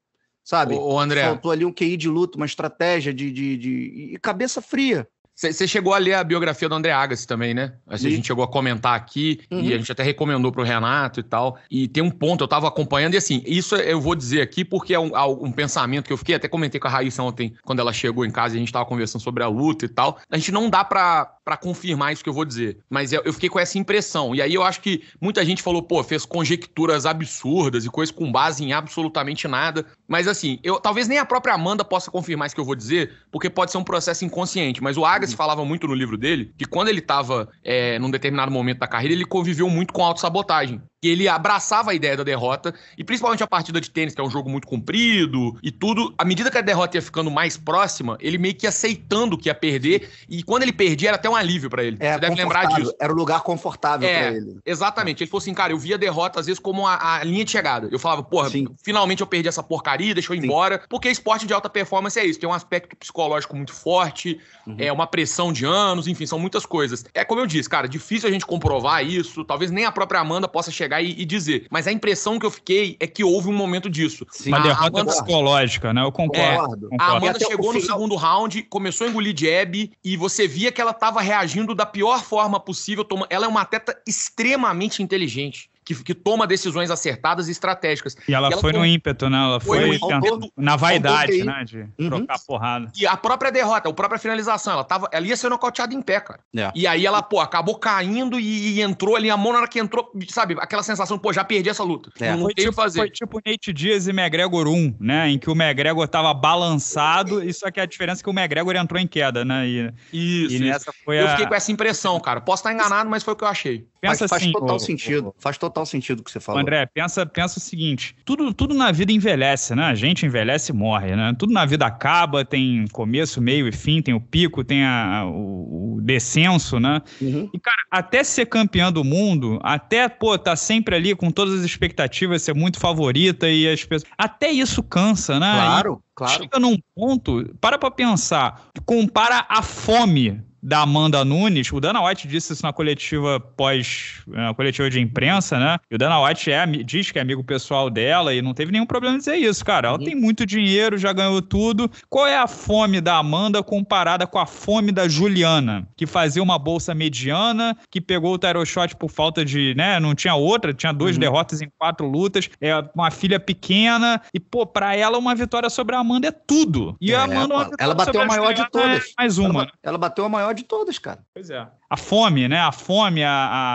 sabe? O André. Faltou ali um QI de luta, uma estratégia de, de, de... e cabeça fria, você chegou a ler a biografia do André Agassi também, né? Assim, a gente e... chegou a comentar aqui uhum. e a gente até recomendou pro Renato e tal. E tem um ponto, eu tava acompanhando, e assim, isso eu vou dizer aqui porque é um, é um pensamento que eu fiquei, até comentei com a Raíssa ontem, quando ela chegou em casa e a gente tava conversando sobre a luta e tal. A gente não dá para para confirmar isso que eu vou dizer. Mas eu fiquei com essa impressão. E aí eu acho que muita gente falou, pô, fez conjecturas absurdas e coisas com base em absolutamente nada. Mas assim, eu talvez nem a própria Amanda possa confirmar isso que eu vou dizer, porque pode ser um processo inconsciente. Mas o Agassi uhum. falava muito no livro dele que quando ele estava é, num determinado momento da carreira, ele conviveu muito com autossabotagem que ele abraçava a ideia da derrota, e principalmente a partida de tênis, que é um jogo muito comprido e tudo, à medida que a derrota ia ficando mais próxima, ele meio que aceitando que ia perder, e quando ele perdia era até um alívio para ele. É, Você deve lembrar disso. Era um lugar confortável é, para ele. Exatamente. Ele falou assim, cara, eu via a derrota às vezes como a, a linha de chegada. Eu falava, porra, Sim. finalmente eu perdi essa porcaria, deixa eu ir embora, porque esporte de alta performance é isso, tem um aspecto psicológico muito forte, uhum. é uma pressão de anos, enfim, são muitas coisas. É como eu disse, cara, difícil a gente comprovar isso, talvez nem a própria Amanda possa chegar chegar e, e, dizer. Mas a impressão que eu fiquei é que houve um momento disso. Sim. Uma derrota Amanda... psicológica, né? Eu concordo. É, a Amanda chegou no segundo round, começou a engolir jab e você via que ela estava reagindo da pior forma possível. Ela é uma atleta extremamente inteligente que, que toma decisões acertadas e estratégicas. E ela, e ela foi no ímpeto, né? Ela foi, foi ímpeto, na vaidade, né? De uhum. trocar porrada. E a própria derrota, a própria finalização, ela, tava, ela ia ser nocauteada em pé, cara. É. E aí ela, pô, acabou caindo e, e, entrou ali, a mão na hora que entrou, sabe? Aquela sensação, pô, já perdi essa luta. É. Não, tem o tipo, fazer. Foi tipo Nate Diaz e McGregor 1, né? Em que o McGregor tava balançado, e só que a diferença é que o McGregor entrou em queda, né? E, isso, e isso. Foi eu a... fiquei com essa impressão, cara. Posso estar enganado, mas foi o que eu achei. Pensa faz, faz assim, total o, sentido. O, faz total sentido o que você falou. André, pensa, pensa o seguinte: tudo, tudo na vida envelhece, né? A gente envelhece e morre, né? Tudo na vida acaba, tem começo, meio e fim, tem o pico, tem a, o, o descenso, né? Uhum. E, cara, até ser campeão do mundo, até, pô, tá sempre ali com todas as expectativas, ser muito favorita e as pessoas. Até isso cansa, né? Claro, e claro. Chega num ponto, para pra pensar, compara a fome da Amanda Nunes, o Dana White disse isso na coletiva pós, eh, na coletiva de imprensa, né? E o Dana White é, diz que é amigo pessoal dela e não teve nenhum problema em dizer isso, cara. Ela tem muito dinheiro, já ganhou tudo. Qual é a fome da Amanda comparada com a fome da Juliana, que fazia uma bolsa mediana, que pegou o Taroshot por falta de, né? Não tinha outra, tinha duas uhum. derrotas em quatro lutas, é uma filha pequena e pô, para ela uma vitória sobre a Amanda é tudo. E é, é a Amanda, ela, bateu a maior de é todas. mais uma. ela bateu a maior maior de todas, cara. Pois é. A fome, né? A fome, a,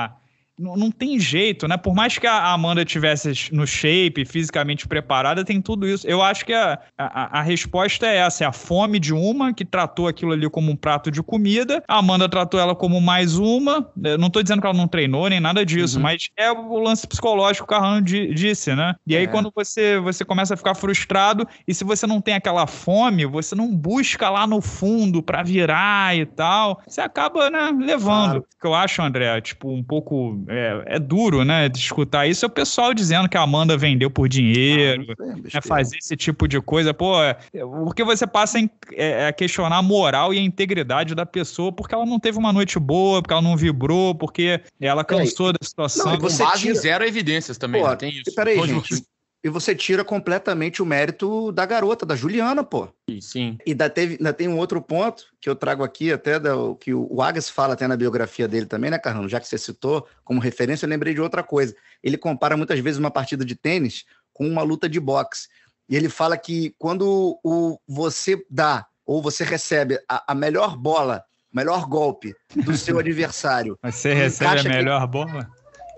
a não, tem jeito, né? Por mais que a Amanda tivesse no shape, fisicamente preparada, tem tudo isso. Eu acho que a, a, a, resposta é essa: é a fome de uma que tratou aquilo ali como um prato de comida, a Amanda tratou ela como mais uma. Eu não tô dizendo que ela não treinou nem nada disso, uhum. mas é o lance psicológico que o Carrano disse, né? E aí, é. quando você, você começa a ficar frustrado, e se você não tem aquela fome, você não busca lá no fundo para virar e tal, você acaba, né, levando. Claro. O que eu acho, André, é, tipo, um pouco é, é, duro, né, de escutar isso. É o pessoal dizendo que a Amanda vendeu por dinheiro, ah, é fazer esse tipo de coisa. Pô, porque é, você passa é, é, a questionar a moral e a integridade da pessoa porque ela não teve uma noite boa, porque ela não vibrou, porque ela cansou da situação. Não, você base tira... zero evidências também, Pô, tem isso. Peraí, gente e você tira completamente o mérito da garota, da Juliana, pô. Sim. E ainda, teve, ainda tem um outro ponto que eu trago aqui, até da, que o, Agas fala até na biografia dele também, né, Carlão? Já que você citou como referência, eu lembrei de outra coisa. Ele compara muitas vezes uma partida de tênis com uma luta de boxe. E ele fala que quando o, você dá ou você recebe a, a melhor bola, melhor golpe do seu <laughs> adversário. Você recebe a melhor bola?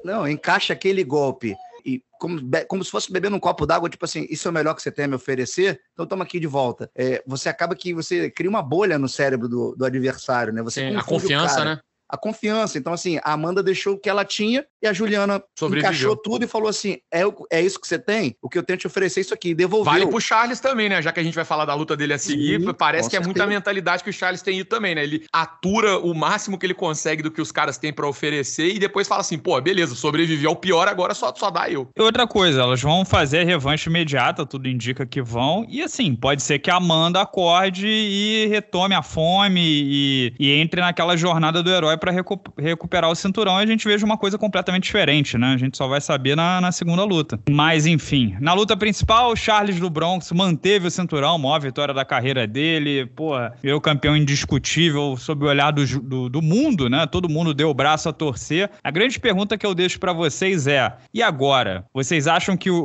Não, encaixa aquele golpe e como, como, se fosse bebendo um copo d'água, tipo assim, isso é o melhor que você tem a me oferecer, então toma aqui de volta. É, você acaba que você cria uma bolha no cérebro do, do adversário, né? Você a confiança, né? a confiança. Então, assim, a Amanda deixou o que ela tinha e a Juliana Sobreviveu. encaixou tudo e falou assim: é, é isso que você tem? O que eu tenho te oferecer é isso aqui. Devolveu. Vale pro Charles também, né? Já que a gente vai falar da luta dele a seguir, Sim, parece que é certeza. muita mentalidade que o Charles tem ido também, né? Ele atura o máximo que ele consegue do que os caras têm para oferecer e depois fala assim: pô, beleza, sobrevivi ao pior, agora só, só dá eu. E outra coisa, elas vão fazer a revanche imediata, tudo indica que vão. E assim, pode ser que a Amanda acorde e retome a fome e, e entre naquela jornada do herói para recu recuperar o cinturão e a gente veja uma coisa completamente diferente, né? A gente só vai saber na, na segunda luta. Mas, enfim, na luta principal, Charles do Bronx manteve o cinturão, maior vitória da carreira dele, porra, eu campeão indiscutível sob o olhar do, do, do mundo, né? Todo mundo deu o braço a torcer. A grande pergunta que eu deixo para vocês é: e agora? Vocês acham que o,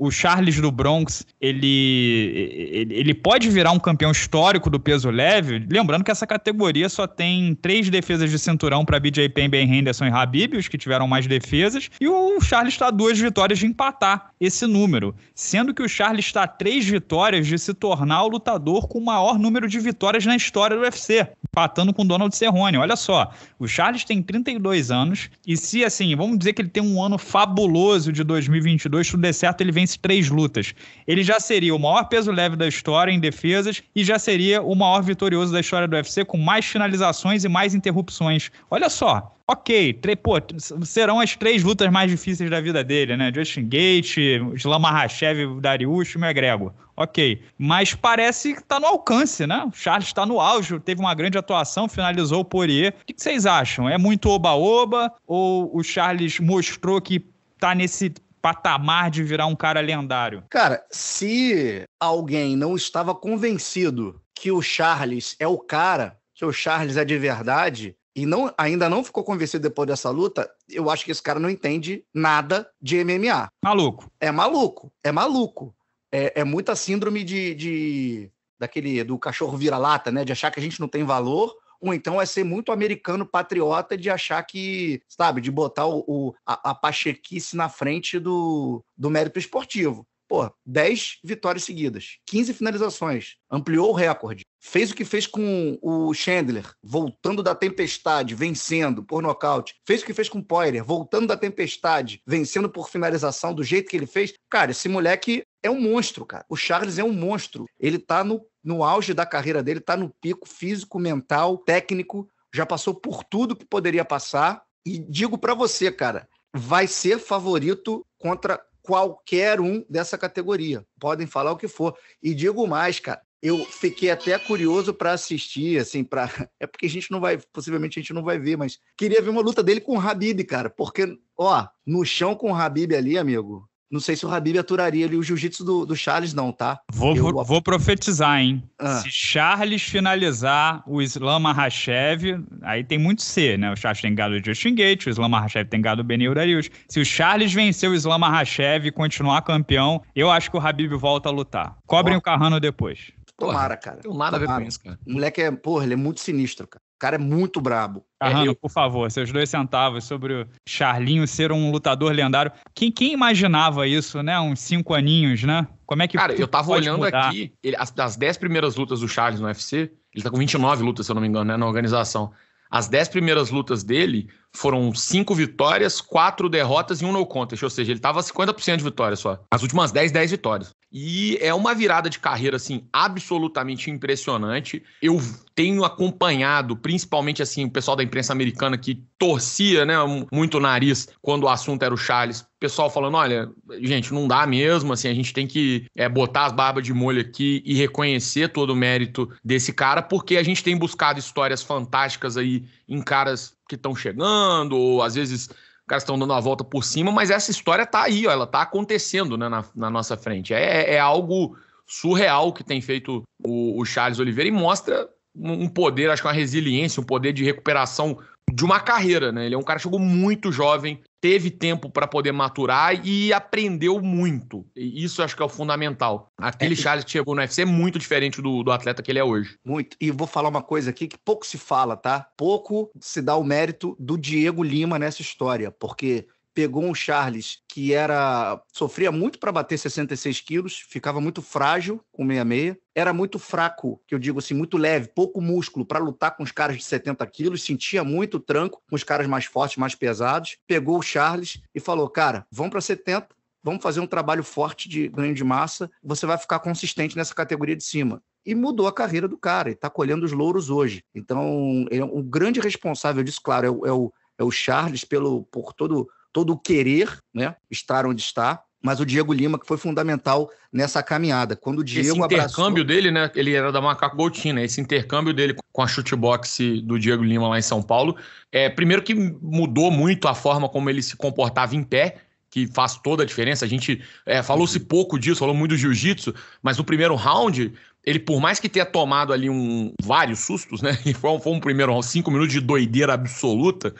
o, o Charles do Bronx ele, ele, ele pode virar um campeão histórico do peso leve? Lembrando que essa categoria só tem três defesas de cinturão cinturão para BJ Penn, Ben Henderson e Habib, os que tiveram mais defesas, e o Charles está a duas vitórias de empatar esse número, sendo que o Charles está a três vitórias de se tornar o lutador com o maior número de vitórias na história do UFC, empatando com Donald Cerrone. Olha só, o Charles tem 32 anos e se assim, vamos dizer que ele tem um ano fabuloso de 2022, tudo der certo, ele vence três lutas. Ele já seria o maior peso leve da história em defesas e já seria o maior vitorioso da história do UFC com mais finalizações e mais interrupções mas olha só, ok, pô, serão as três lutas mais difíceis da vida dele, né? Justin Gate, Islam Mahashev, Darius e McGregor. Ok, mas parece que está no alcance, né? O Charles está no auge, teve uma grande atuação, finalizou o Poirier. O que vocês acham? É muito oba-oba ou o Charles mostrou que está nesse patamar de virar um cara lendário? Cara, se alguém não estava convencido que o Charles é o cara, que o Charles é de verdade, e não, ainda não ficou convencido depois dessa luta, eu acho que esse cara não entende nada de MMA. Maluco. É maluco, é maluco. É, é muita síndrome de, de daquele do cachorro vira-lata, né? De achar que a gente não tem valor, ou então é ser muito americano patriota de achar que, sabe, de botar o, o a, a pachequice na frente do, do mérito esportivo pô, 10 vitórias seguidas, 15 finalizações, ampliou o recorde. Fez o que fez com o Chandler, voltando da tempestade, vencendo por nocaute. Fez o que fez com o Poirier, voltando da tempestade, vencendo por finalização, do jeito que ele fez. Cara, esse moleque é um monstro, cara. O Charles é um monstro. Ele tá no, no auge da carreira dele, tá no pico físico, mental, técnico. Já passou por tudo que poderia passar. E digo para você, cara, vai ser favorito contra qualquer um dessa categoria. Podem falar o que for. E digo mais, cara, eu fiquei até curioso para assistir, assim, para <laughs> é porque a gente não vai, possivelmente a gente não vai ver, mas queria ver uma luta dele com o Habib, cara, porque ó, no chão com o Habib ali, amigo, não sei se o Habib aturaria ali o jiu-jitsu do, do, Charles, não, tá? Vou, eu... vou profetizar, hein? Ah. Se Charles finalizar o Islam Mahashev, aí tem muito C, né? O Charles tem gado o Justin Gate, o Islam Mahashev tem gado Ben Urarius. Se o Charles vencer o Islam Mahashev e continuar campeão, eu acho que o Habib volta a lutar. Cobrem oh. o Carrano depois. Tomara, cara. Tem nada a ver com isso, cara. O moleque é, porra, ele é muito sinistro, cara cara é muito brabo. Carrano, é eu... por favor, seus dois centavos sobre o Charlinho ser um lutador lendário. Quem, quem imaginava isso, né? Uns cinco aninhos, né? Como é que. Cara, eu tava olhando mudar? aqui, ele, as, dez primeiras lutas do Charles no UFC, ele tá com 29 lutas, se eu não me engano, né? Na organização. As dez primeiras lutas dele foram cinco vitórias, quatro derrotas e um no contest. Ou seja, ele tava 50% de vitória só. As últimas 10, 10 vitórias. E é uma virada de carreira assim absolutamente impressionante. Eu tenho acompanhado, principalmente assim, o pessoal da imprensa americana que torcia, né, muito o nariz quando o assunto era o Charles. Pessoal falando, olha, gente, não dá mesmo, assim, a gente tem que é, botar as barbas de molho aqui e reconhecer todo o mérito desse cara, porque a gente tem buscado histórias fantásticas aí em caras que estão chegando, ou às vezes caras estão dando a volta por cima, mas essa história tá aí, ó, ela tá acontecendo né, na, na nossa frente. É, é, algo surreal que tem feito o, o Charles Oliveira e mostra um poder, acho que uma resiliência, um poder de recuperação de uma carreira, né? Ele é um cara que chegou muito jovem, teve tempo para poder maturar e aprendeu muito. E isso acho que é o fundamental. Aquele é, Charles que chegou no UFC é muito diferente do, do atleta que ele é hoje. Muito. E vou falar uma coisa aqui que pouco se fala, tá? Pouco se dá o mérito do Diego Lima nessa história, porque pegou um Charles que era sofria muito para bater 66 quilos, ficava muito frágil com 66, era muito fraco, que eu digo assim, muito leve, pouco músculo para lutar com os caras de 70 quilos, sentia muito tranco com os caras mais fortes, mais pesados. Pegou o Charles e falou: "Cara, vamos para 70, vamos fazer um trabalho forte de ganho de massa, você vai ficar consistente nessa categoria de cima. E mudou a carreira do cara, e está colhendo os louros hoje. Então, ele é um grande responsável disso, claro, é o, é o, é o Charles pelo, por todo todo o querer né, estar onde está, mas o Diego Lima que foi fundamental nessa caminhada. Quando o Diego esse intercâmbio abraçou... dele, né? Ele era da Macaco Goldstein, né? Esse intercâmbio dele com a shootbox do Diego Lima lá em São Paulo, é primeiro que mudou muito a forma como ele se comportava em pé. Que faz toda a diferença. A gente é, falou-se uhum. pouco disso, falou muito do jiu-jitsu, mas no primeiro round, ele, por mais que tenha tomado ali um, vários sustos, né? <laughs> E foi, foi um primeiro round, cinco minutos de doideira absoluta,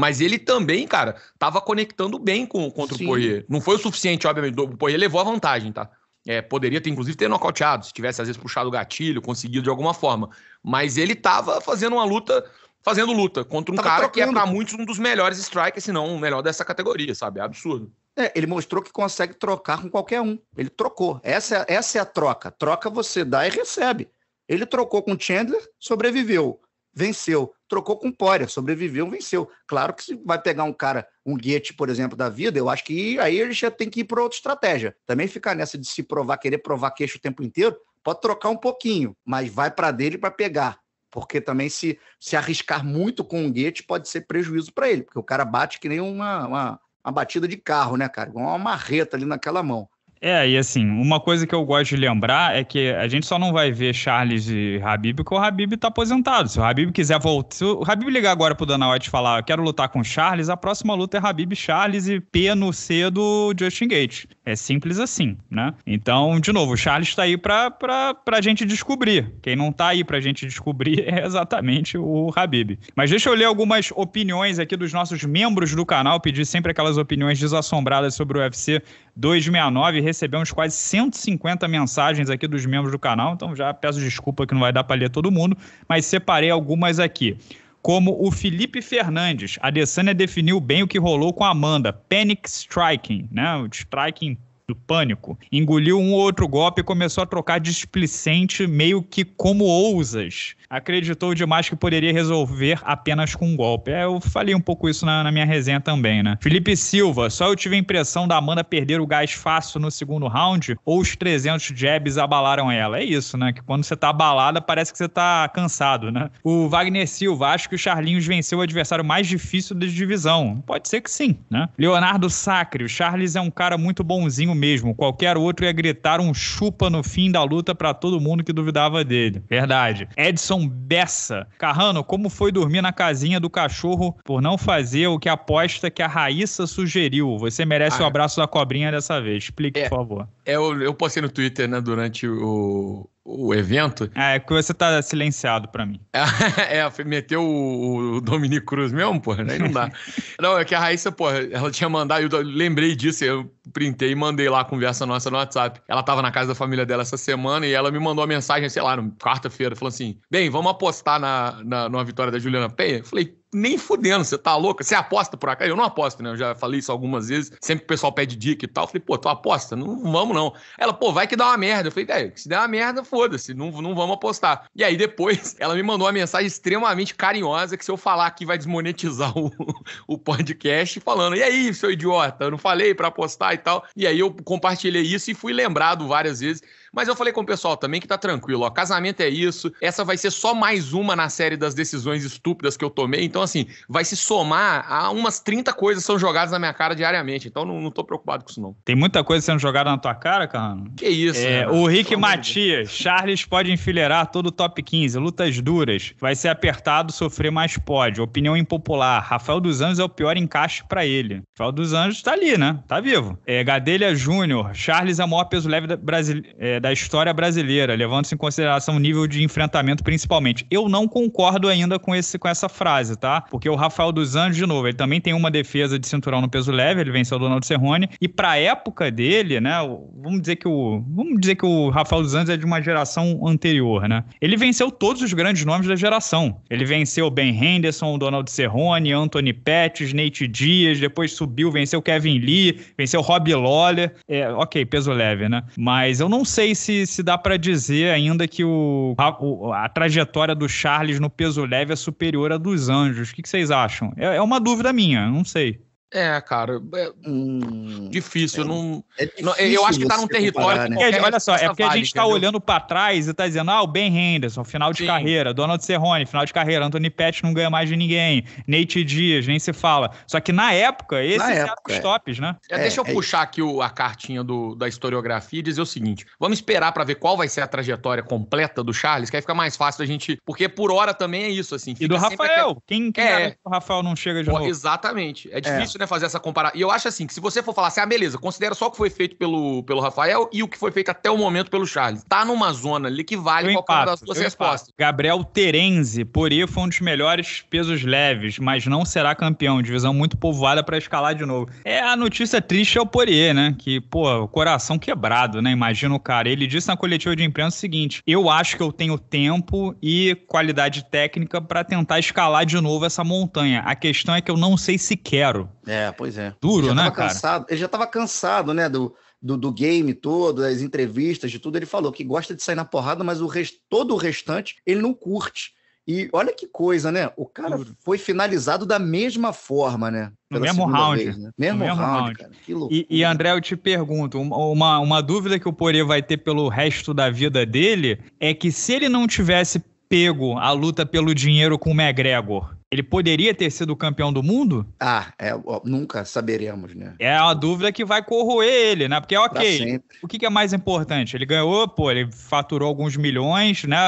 mas ele também, cara, tava conectando bem com, contra Sim. o Poirier. Não foi o suficiente, obviamente. O Poirier levou a vantagem, tá? É, poderia ter, inclusive, ter nocauteado, se tivesse, às vezes, puxado o gatilho, conseguido de alguma forma. Mas ele tava fazendo uma luta, fazendo luta contra um tava cara trocando. que é, para muitos, um dos melhores strikers, se não o melhor dessa categoria, sabe? É absurdo. É, ele mostrou que consegue trocar com qualquer um. Ele trocou. Essa, é, essa é a troca. Troca você dá e recebe. Ele trocou com o Chandler, sobreviveu, venceu trocou com o Pória, sobreviveu, venceu. Claro que se vai pegar um cara, um Goethe, por exemplo, da vida, eu acho que aí ele já tem que ir para outra estratégia. Também ficar nessa de se provar, querer provar queixo o tempo inteiro, pode trocar um pouquinho, mas vai para dele para pegar. Porque também se, se arriscar muito com um Goethe pode ser prejuízo para ele, porque o cara bate que nem uma, uma, uma batida de carro, né, cara? Igual uma marreta ali naquela mão. É, e assim, uma coisa que eu gosto de lembrar é que a gente só não vai ver Charles e Habib porque o Habib tá aposentado. Se o Habib quiser voltar, se o Habib ligar agora pro Dana White e falar, quero lutar com Charles, a próxima luta é Habib Charles e P no C do Justin Gate. É simples assim, né? Então, de novo, o Charles tá aí pra, pra, pra gente descobrir. Quem não tá aí pra gente descobrir <laughs> é exatamente o Habib. Mas deixa eu ler algumas opiniões aqui dos nossos membros do canal, pedir sempre aquelas opiniões desassombradas sobre o UFC 269 recebemos quase 150 mensagens aqui dos membros do canal, então já peço desculpa que não vai dar para ler todo mundo, mas separei algumas aqui. Como o Felipe Fernandes, a Adesanya definiu bem o que rolou com a Amanda, panic striking, né? O striking do pânico. Engoliu um ou outro golpe e começou a trocar displicente, meio que como ousas acreditou demais que poderia resolver apenas com um golpe. É, eu falei um pouco isso na, na, minha resenha também, né? Felipe Silva, só eu tive a impressão da Amanda perder o gás fácil no segundo round ou os 300 jabs abalaram ela. É isso, né? Que quando você tá abalada, parece que você tá cansado, né? O Wagner Silva, acho que o Charlinhos venceu o adversário mais difícil da divisão. Pode ser que sim, né? Leonardo Sacre, o Charles é um cara muito bonzinho mesmo. Qualquer outro ia gritar um chupa no fim da luta para todo mundo que duvidava dele. Verdade. Edson apanharam beça. Carrano, como foi dormir na casinha do cachorro por não fazer o que aposta que a Raíssa sugeriu? Você merece ah, o abraço da cobrinha dessa vez. Explique, é, por favor. É, eu, eu postei no Twitter, né, durante o, o evento. É, é que você tá silenciado para mim. <laughs> é, meteu o, o Dominique Cruz mesmo, porra, aí não dá. <laughs> não, é que a Raíssa, porra, ela tinha mandado, eu lembrei disso, eu printei e mandei lá a conversa nossa no WhatsApp. Ela tava na casa da família dela essa semana e ela me mandou uma mensagem, sei lá, quarta-feira, falou assim: bem, vamos apostar na, na, numa vitória da Juliana Peia? Eu falei, nem fudendo, você tá louco? Você aposta por acaso? Eu não aposto, né? Eu já falei isso algumas vezes. Sempre que o pessoal pede dica e tal, eu falei, pô, tu aposta? Não vamos, não. Ela, pô, vai que dá uma merda. Eu falei, velho, é, se der uma merda, foda-se, não, não vamos apostar. E aí depois, <laughs> ela me mandou uma mensagem extremamente carinhosa que se eu falar aqui vai desmonetizar o, <laughs> o podcast, falando, e aí, seu idiota, eu não falei para apostar e tal. E aí eu compartilhei isso e fui lembrado várias vezes. Mas eu falei com o pessoal também que tá tranquilo, ó, casamento é isso, essa vai ser só mais uma na série das decisões estúpidas que eu tomei, então assim, vai se somar a umas 30 coisas que são jogadas na minha cara diariamente, então não, não tô preocupado com isso não. Tem muita coisa sendo jogada na tua cara, Carrano? Que isso, é, né? O Rick Matias, Charles pode enfileirar todo o top 15, lutas duras, vai ser apertado, sofrer mais pode, opinião impopular, Rafael dos Anjos é o pior encaixe para ele. Rafael dos Anjos tá ali, né? Tá vivo. É, Gadelha Júnior, Charles é o maior peso leve da, Brasil, é, da da história brasileira, levando-se em consideração o nível de enfrentamento principalmente. Eu não concordo ainda com, esse, com essa frase, tá? Porque o Rafael dos Anjos, de novo, ele também tem uma defesa de cinturão no peso leve, ele venceu o Donald Cerrone, e pra época dele, né, vamos dizer que o vamos dizer que o Rafael dos Anjos é de uma geração anterior, né? Ele venceu todos os grandes nomes da geração. Ele venceu Ben Henderson, Donald Cerrone, Anthony Pettis, Nate Dias, depois subiu, venceu Kevin Lee, venceu Rob Lawler. É, ok, peso leve, né? Mas eu não sei sei se, se dá para dizer ainda que o, a, a, trajetória do Charles no peso leve é superior à dos anjos. O que, que vocês acham? É, é uma dúvida minha, não sei. É, cara, é hum, difícil. É, não, é difícil eu acho que tá num território. Comparar, né? olha só, é porque a gente tá entendeu? olhando para trás e tá dizendo, ah, o Ben Henderson, final de Sim. carreira, Donald Cerrone, final de carreira, Anthony Pett não ganha mais de ninguém, Nate Dias, nem se fala. Só que na época, esses na época, os é. tops, né? É, deixa eu é, puxar aqui o, a cartinha do, da historiografia e dizer o seguinte: vamos esperar para ver qual vai ser a trajetória completa do Charles, que aí fica mais fácil da gente. Porque por hora também é isso, assim. E do Rafael. Quem, quem é. o Rafael não chega de novo? Exatamente. É difícil né, fazer essa comparação. E eu acho assim, que se você for falar assim, ah, beleza, considera só o que foi feito pelo, pelo Rafael e o que foi feito até o momento pelo Charles. Tá numa zona ali que vale eu qualquer empato, uma das suas respostas. Gabriel Terenzi, por aí foi um dos melhores pesos leves, mas não será campeão. Divisão muito povoada para escalar de novo. É, a notícia triste é o Poirier, né? Que, pô, coração quebrado, né? Imagina o cara. Ele disse na coletiva de imprensa o seguinte: eu acho que eu tenho tempo e qualidade técnica para tentar escalar de novo essa montanha. A questão é que eu não sei se quero. É, pois é. Duro, né, cara? Cansado, ele já estava cansado, né, do, do, do, game todo, das entrevistas, de tudo. Ele falou que gosta de sair na porrada, mas o rest, todo o restante ele não curte. E olha que coisa, né? O cara Duro. foi finalizado da mesma forma, né? No mesmo round. Vez, né? mesmo, mesmo round. round. Cara, que loucura. E, e, André, eu te pergunto: uma, uma dúvida que o Poirier vai ter pelo resto da vida dele é que se ele não tivesse pego a luta pelo dinheiro com o McGregor ele poderia ter sido campeão do mundo? Ah, é, nunca saberemos, né? É uma dúvida que vai corroer ele, né? Porque, ok, o que, é mais importante? Ele ganhou, pô, ele faturou alguns milhões, né?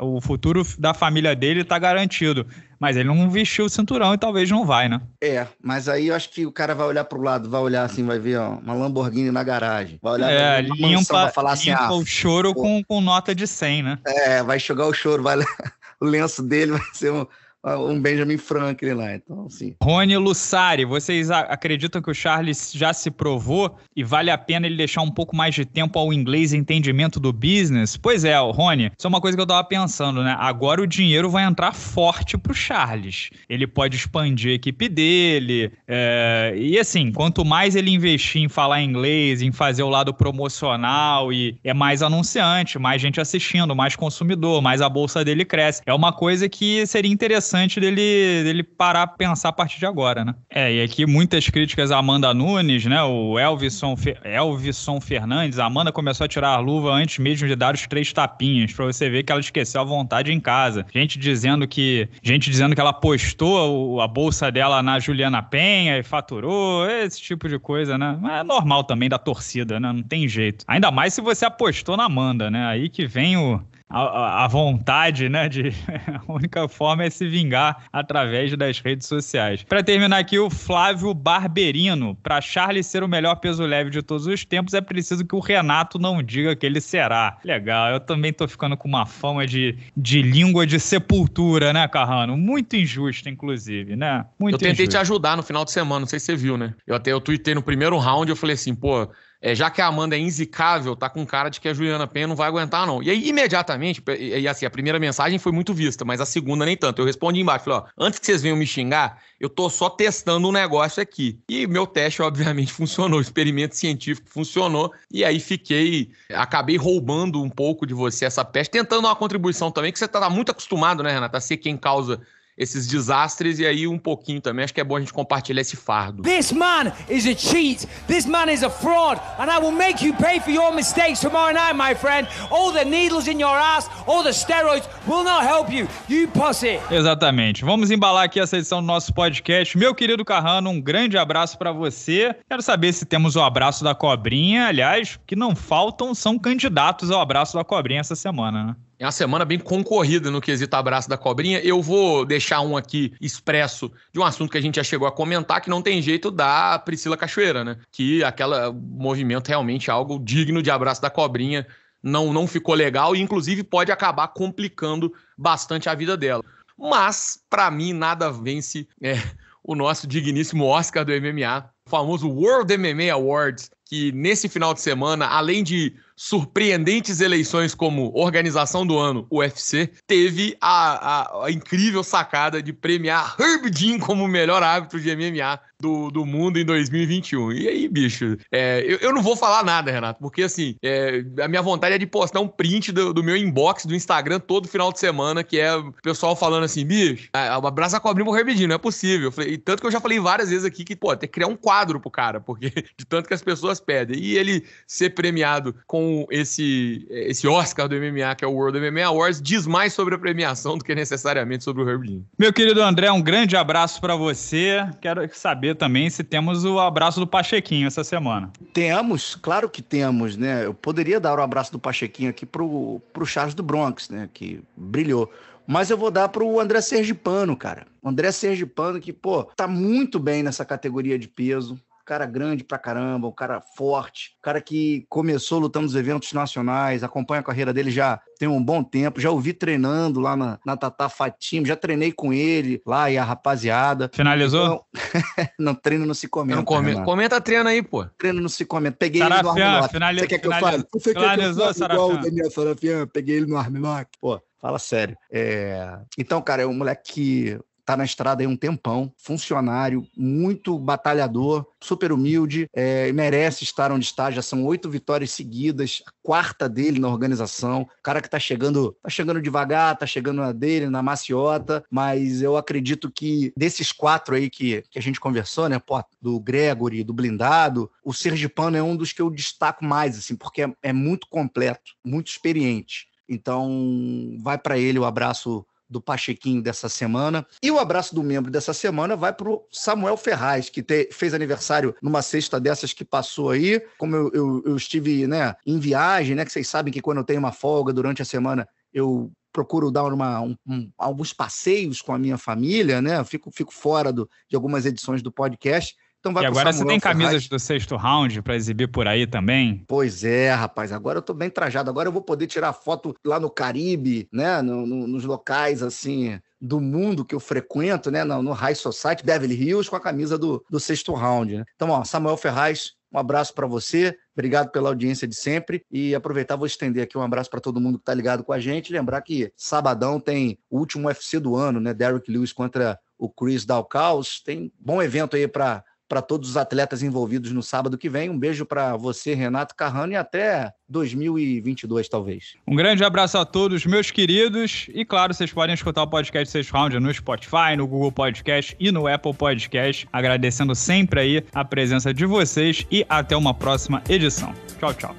O futuro da família dele está garantido. Mas ele não vestiu o cinturão e talvez não vai, né? É, mas aí eu acho que o cara vai olhar pro lado, vai olhar assim, vai ver ó, uma Lamborghini na garagem. Vai olhar é, pra limpa, mansão, vai falar assim, limpa ah, o choro com, com nota de 100, né? É, vai jogar o choro, vai... <laughs> o lenço dele vai ser um ah, um Benjamin Franklin lá. Então, assim. Rony Lussari, vocês acreditam que o Charles já se provou e vale a pena ele deixar um pouco mais de tempo ao inglês e entendimento do business? Pois é, Rony, isso é uma coisa que eu tava pensando, né? Agora o dinheiro vai entrar forte pro Charles. Ele pode expandir a equipe dele. É... E assim, quanto mais ele investir em falar inglês, em fazer o lado promocional e é mais anunciante, mais gente assistindo, mais consumidor, mais a bolsa dele cresce. É uma coisa que seria interessante interessante dele, dele parar a pensar a partir de agora, né? É, e aqui muitas críticas a Amanda Nunes, né? O Elvison, Elvison Fernandes. A Amanda começou a tirar a luva antes mesmo de dar os três tapinhas, pra você ver que ela esqueceu a vontade em casa. Gente dizendo que, gente dizendo que ela postou a bolsa dela na Juliana Penha e faturou, esse tipo de coisa, né? É normal também da torcida, né? Não tem jeito. Ainda mais se você apostou na Amanda, né? Aí que vem o, a, a, vontade, né? De, <laughs> a única forma é se vingar através das redes sociais. Para terminar aqui, o Flávio Barberino. Para Charles ser o melhor peso leve de todos os tempos, é preciso que o Renato não diga que ele será. Legal, eu também tô ficando com uma fama de, de língua de sepultura, né, Carrano? Muito injusta, inclusive, né? Muito eu tentei injusto. te ajudar no final de semana, não sei se você viu, né? Eu até eu tuitei no primeiro round, eu falei assim, pô, é, já que a Amanda é inzicável, tá com cara de que a Juliana Penha não vai aguentar, não. E aí, imediatamente, e, e assim, a primeira mensagem foi muito vista, mas a segunda nem tanto. Eu respondi embaixo, falei, ó, antes que vocês venham me xingar, eu tô só testando um negócio aqui. E meu teste, obviamente, <laughs> funcionou. O experimento científico funcionou. E aí fiquei, acabei roubando um pouco de você essa peste, tentando uma contribuição também, que você tá muito acostumado, né, Renata, a ser quem causa esses desastres e aí um pouquinho também. Acho que é bom a gente compartilhar esse fardo. This man is a cheat. This man is a fraud. And I will make you pay for your mistakes tomorrow night, my friend. All the needles in your ass, all the steroids will not help you. You pussy. Exatamente. Vamos embalar aqui essa edição do nosso podcast. Meu querido Carrano, um grande abraço para você. Quero saber se temos o abraço da cobrinha. Aliás, que não faltam são candidatos ao abraço da cobrinha essa semana, né? É uma semana bem concorrida no quesito abraço da cobrinha. Eu vou deixar um aqui expresso de um assunto que a gente já chegou a comentar, que não tem jeito da Priscila Cachoeira, né? Que aquele movimento realmente é algo digno de abraço da cobrinha. Não, não ficou legal e, inclusive, pode acabar complicando bastante a vida dela. Mas, para mim, nada vence é, o nosso digníssimo Oscar do MMA, o famoso World MMA Awards, que nesse final de semana, além de surpreendentes eleições como organização do ano, UFC, teve a, a, a incrível sacada de premiar Herb Dean como o melhor árbitro de MMA do, do mundo em 2021. E aí, bicho, é, eu, eu não vou falar nada, Renato, porque assim, é, a minha vontade é de postar um print do, do, meu inbox do Instagram todo final de semana, que é o pessoal falando assim, bicho, abraça a cobrinha pro Herb Dean, não é possível. Falei, tanto que eu já falei várias vezes aqui que, pô, tem que criar um quadro pro cara, porque <laughs> de tanto que as pessoas pessoas pedem. E ele ser premiado com esse, esse Oscar do MMA, que é o World MMA Awards, diz mais sobre a premiação do que necessariamente sobre o Herb Dean. Meu querido André, um grande abraço para você. Quero saber também se temos o abraço do Pachequinho essa semana. Temos, claro que temos, né? Eu poderia dar o abraço do Pachequinho aqui pro, pro Charles do Bronx, né? Que brilhou. Mas eu vou dar pro André Sergipano, cara. O André Sergipano, que, pô, tá muito bem nessa categoria de peso cara grande pra caramba, um cara forte, um cara que começou lutando nos eventos nacionais, acompanha a carreira dele já tem um bom tempo, já ouvi treinando lá na, na Tata Fatim, já treinei com ele lá e a rapaziada. Finalizou? Então, <laughs> não, treino não se comenta. Não come... Comenta treino aí, pô. Treino não se comenta. Peguei Sarafian, ele no armlock. Finaliz... Você quer que finaliz... eu fale? Você finalizou, quer que eu fale é igual o Daniel Sarafian? Peguei ele no armlock. Pô, Fala sério. É... Então, cara, é um moleque que tá na estrada aí um tempão, funcionário, muito batalhador, super humilde, é, merece estar onde está. Já são oito vitórias seguidas, a quarta dele na organização. Cara que tá chegando, tá chegando devagar, tá chegando na dele, na maciota, mas eu acredito que desses quatro aí que, que a gente conversou, né, pô, do Gregory, do Blindado, o Sergipano é um dos que eu destaco mais, assim, porque é, é muito completo, muito experiente. Então, vai para ele o abraço do Pachequinho dessa semana. E o abraço do membro dessa semana vai para o Samuel Ferraz, que te, fez aniversário numa sexta dessas que passou aí. Como eu, eu, eu estive né, em viagem, né? Que vocês sabem que quando eu tenho uma folga durante a semana, eu procuro dar uma, um, um, alguns passeios com a minha família, né? Eu fico, fico fora do, de algumas edições do podcast. Então vai e agora você tem camisas do sexto round para exibir por aí também? Pois é, rapaz. Agora eu tô bem trajado. Agora eu vou poder tirar foto lá no Caribe, né? No, no, nos locais assim do mundo que eu frequento, né? No, no High Society, Beverly Hills, com a camisa do, do sexto round. Né? Então, ó, Samuel Ferraz, um abraço para você, obrigado pela audiência de sempre e aproveitar vou estender aqui um abraço para todo mundo que está ligado com a gente, lembrar que sabadão tem o último UFC do ano, né? Derrick Lewis contra o Chris Dalcaus, tem bom evento aí para para todos os atletas envolvidos no sábado que vem. Um beijo para você, Renato Carrano, e até 2022, talvez. Um grande abraço a todos, meus queridos. E claro, vocês podem escutar o podcast 6 Round no Spotify, no Google Podcast e no Apple Podcast. Agradecendo sempre aí a presença de vocês e até uma próxima edição. Tchau, tchau.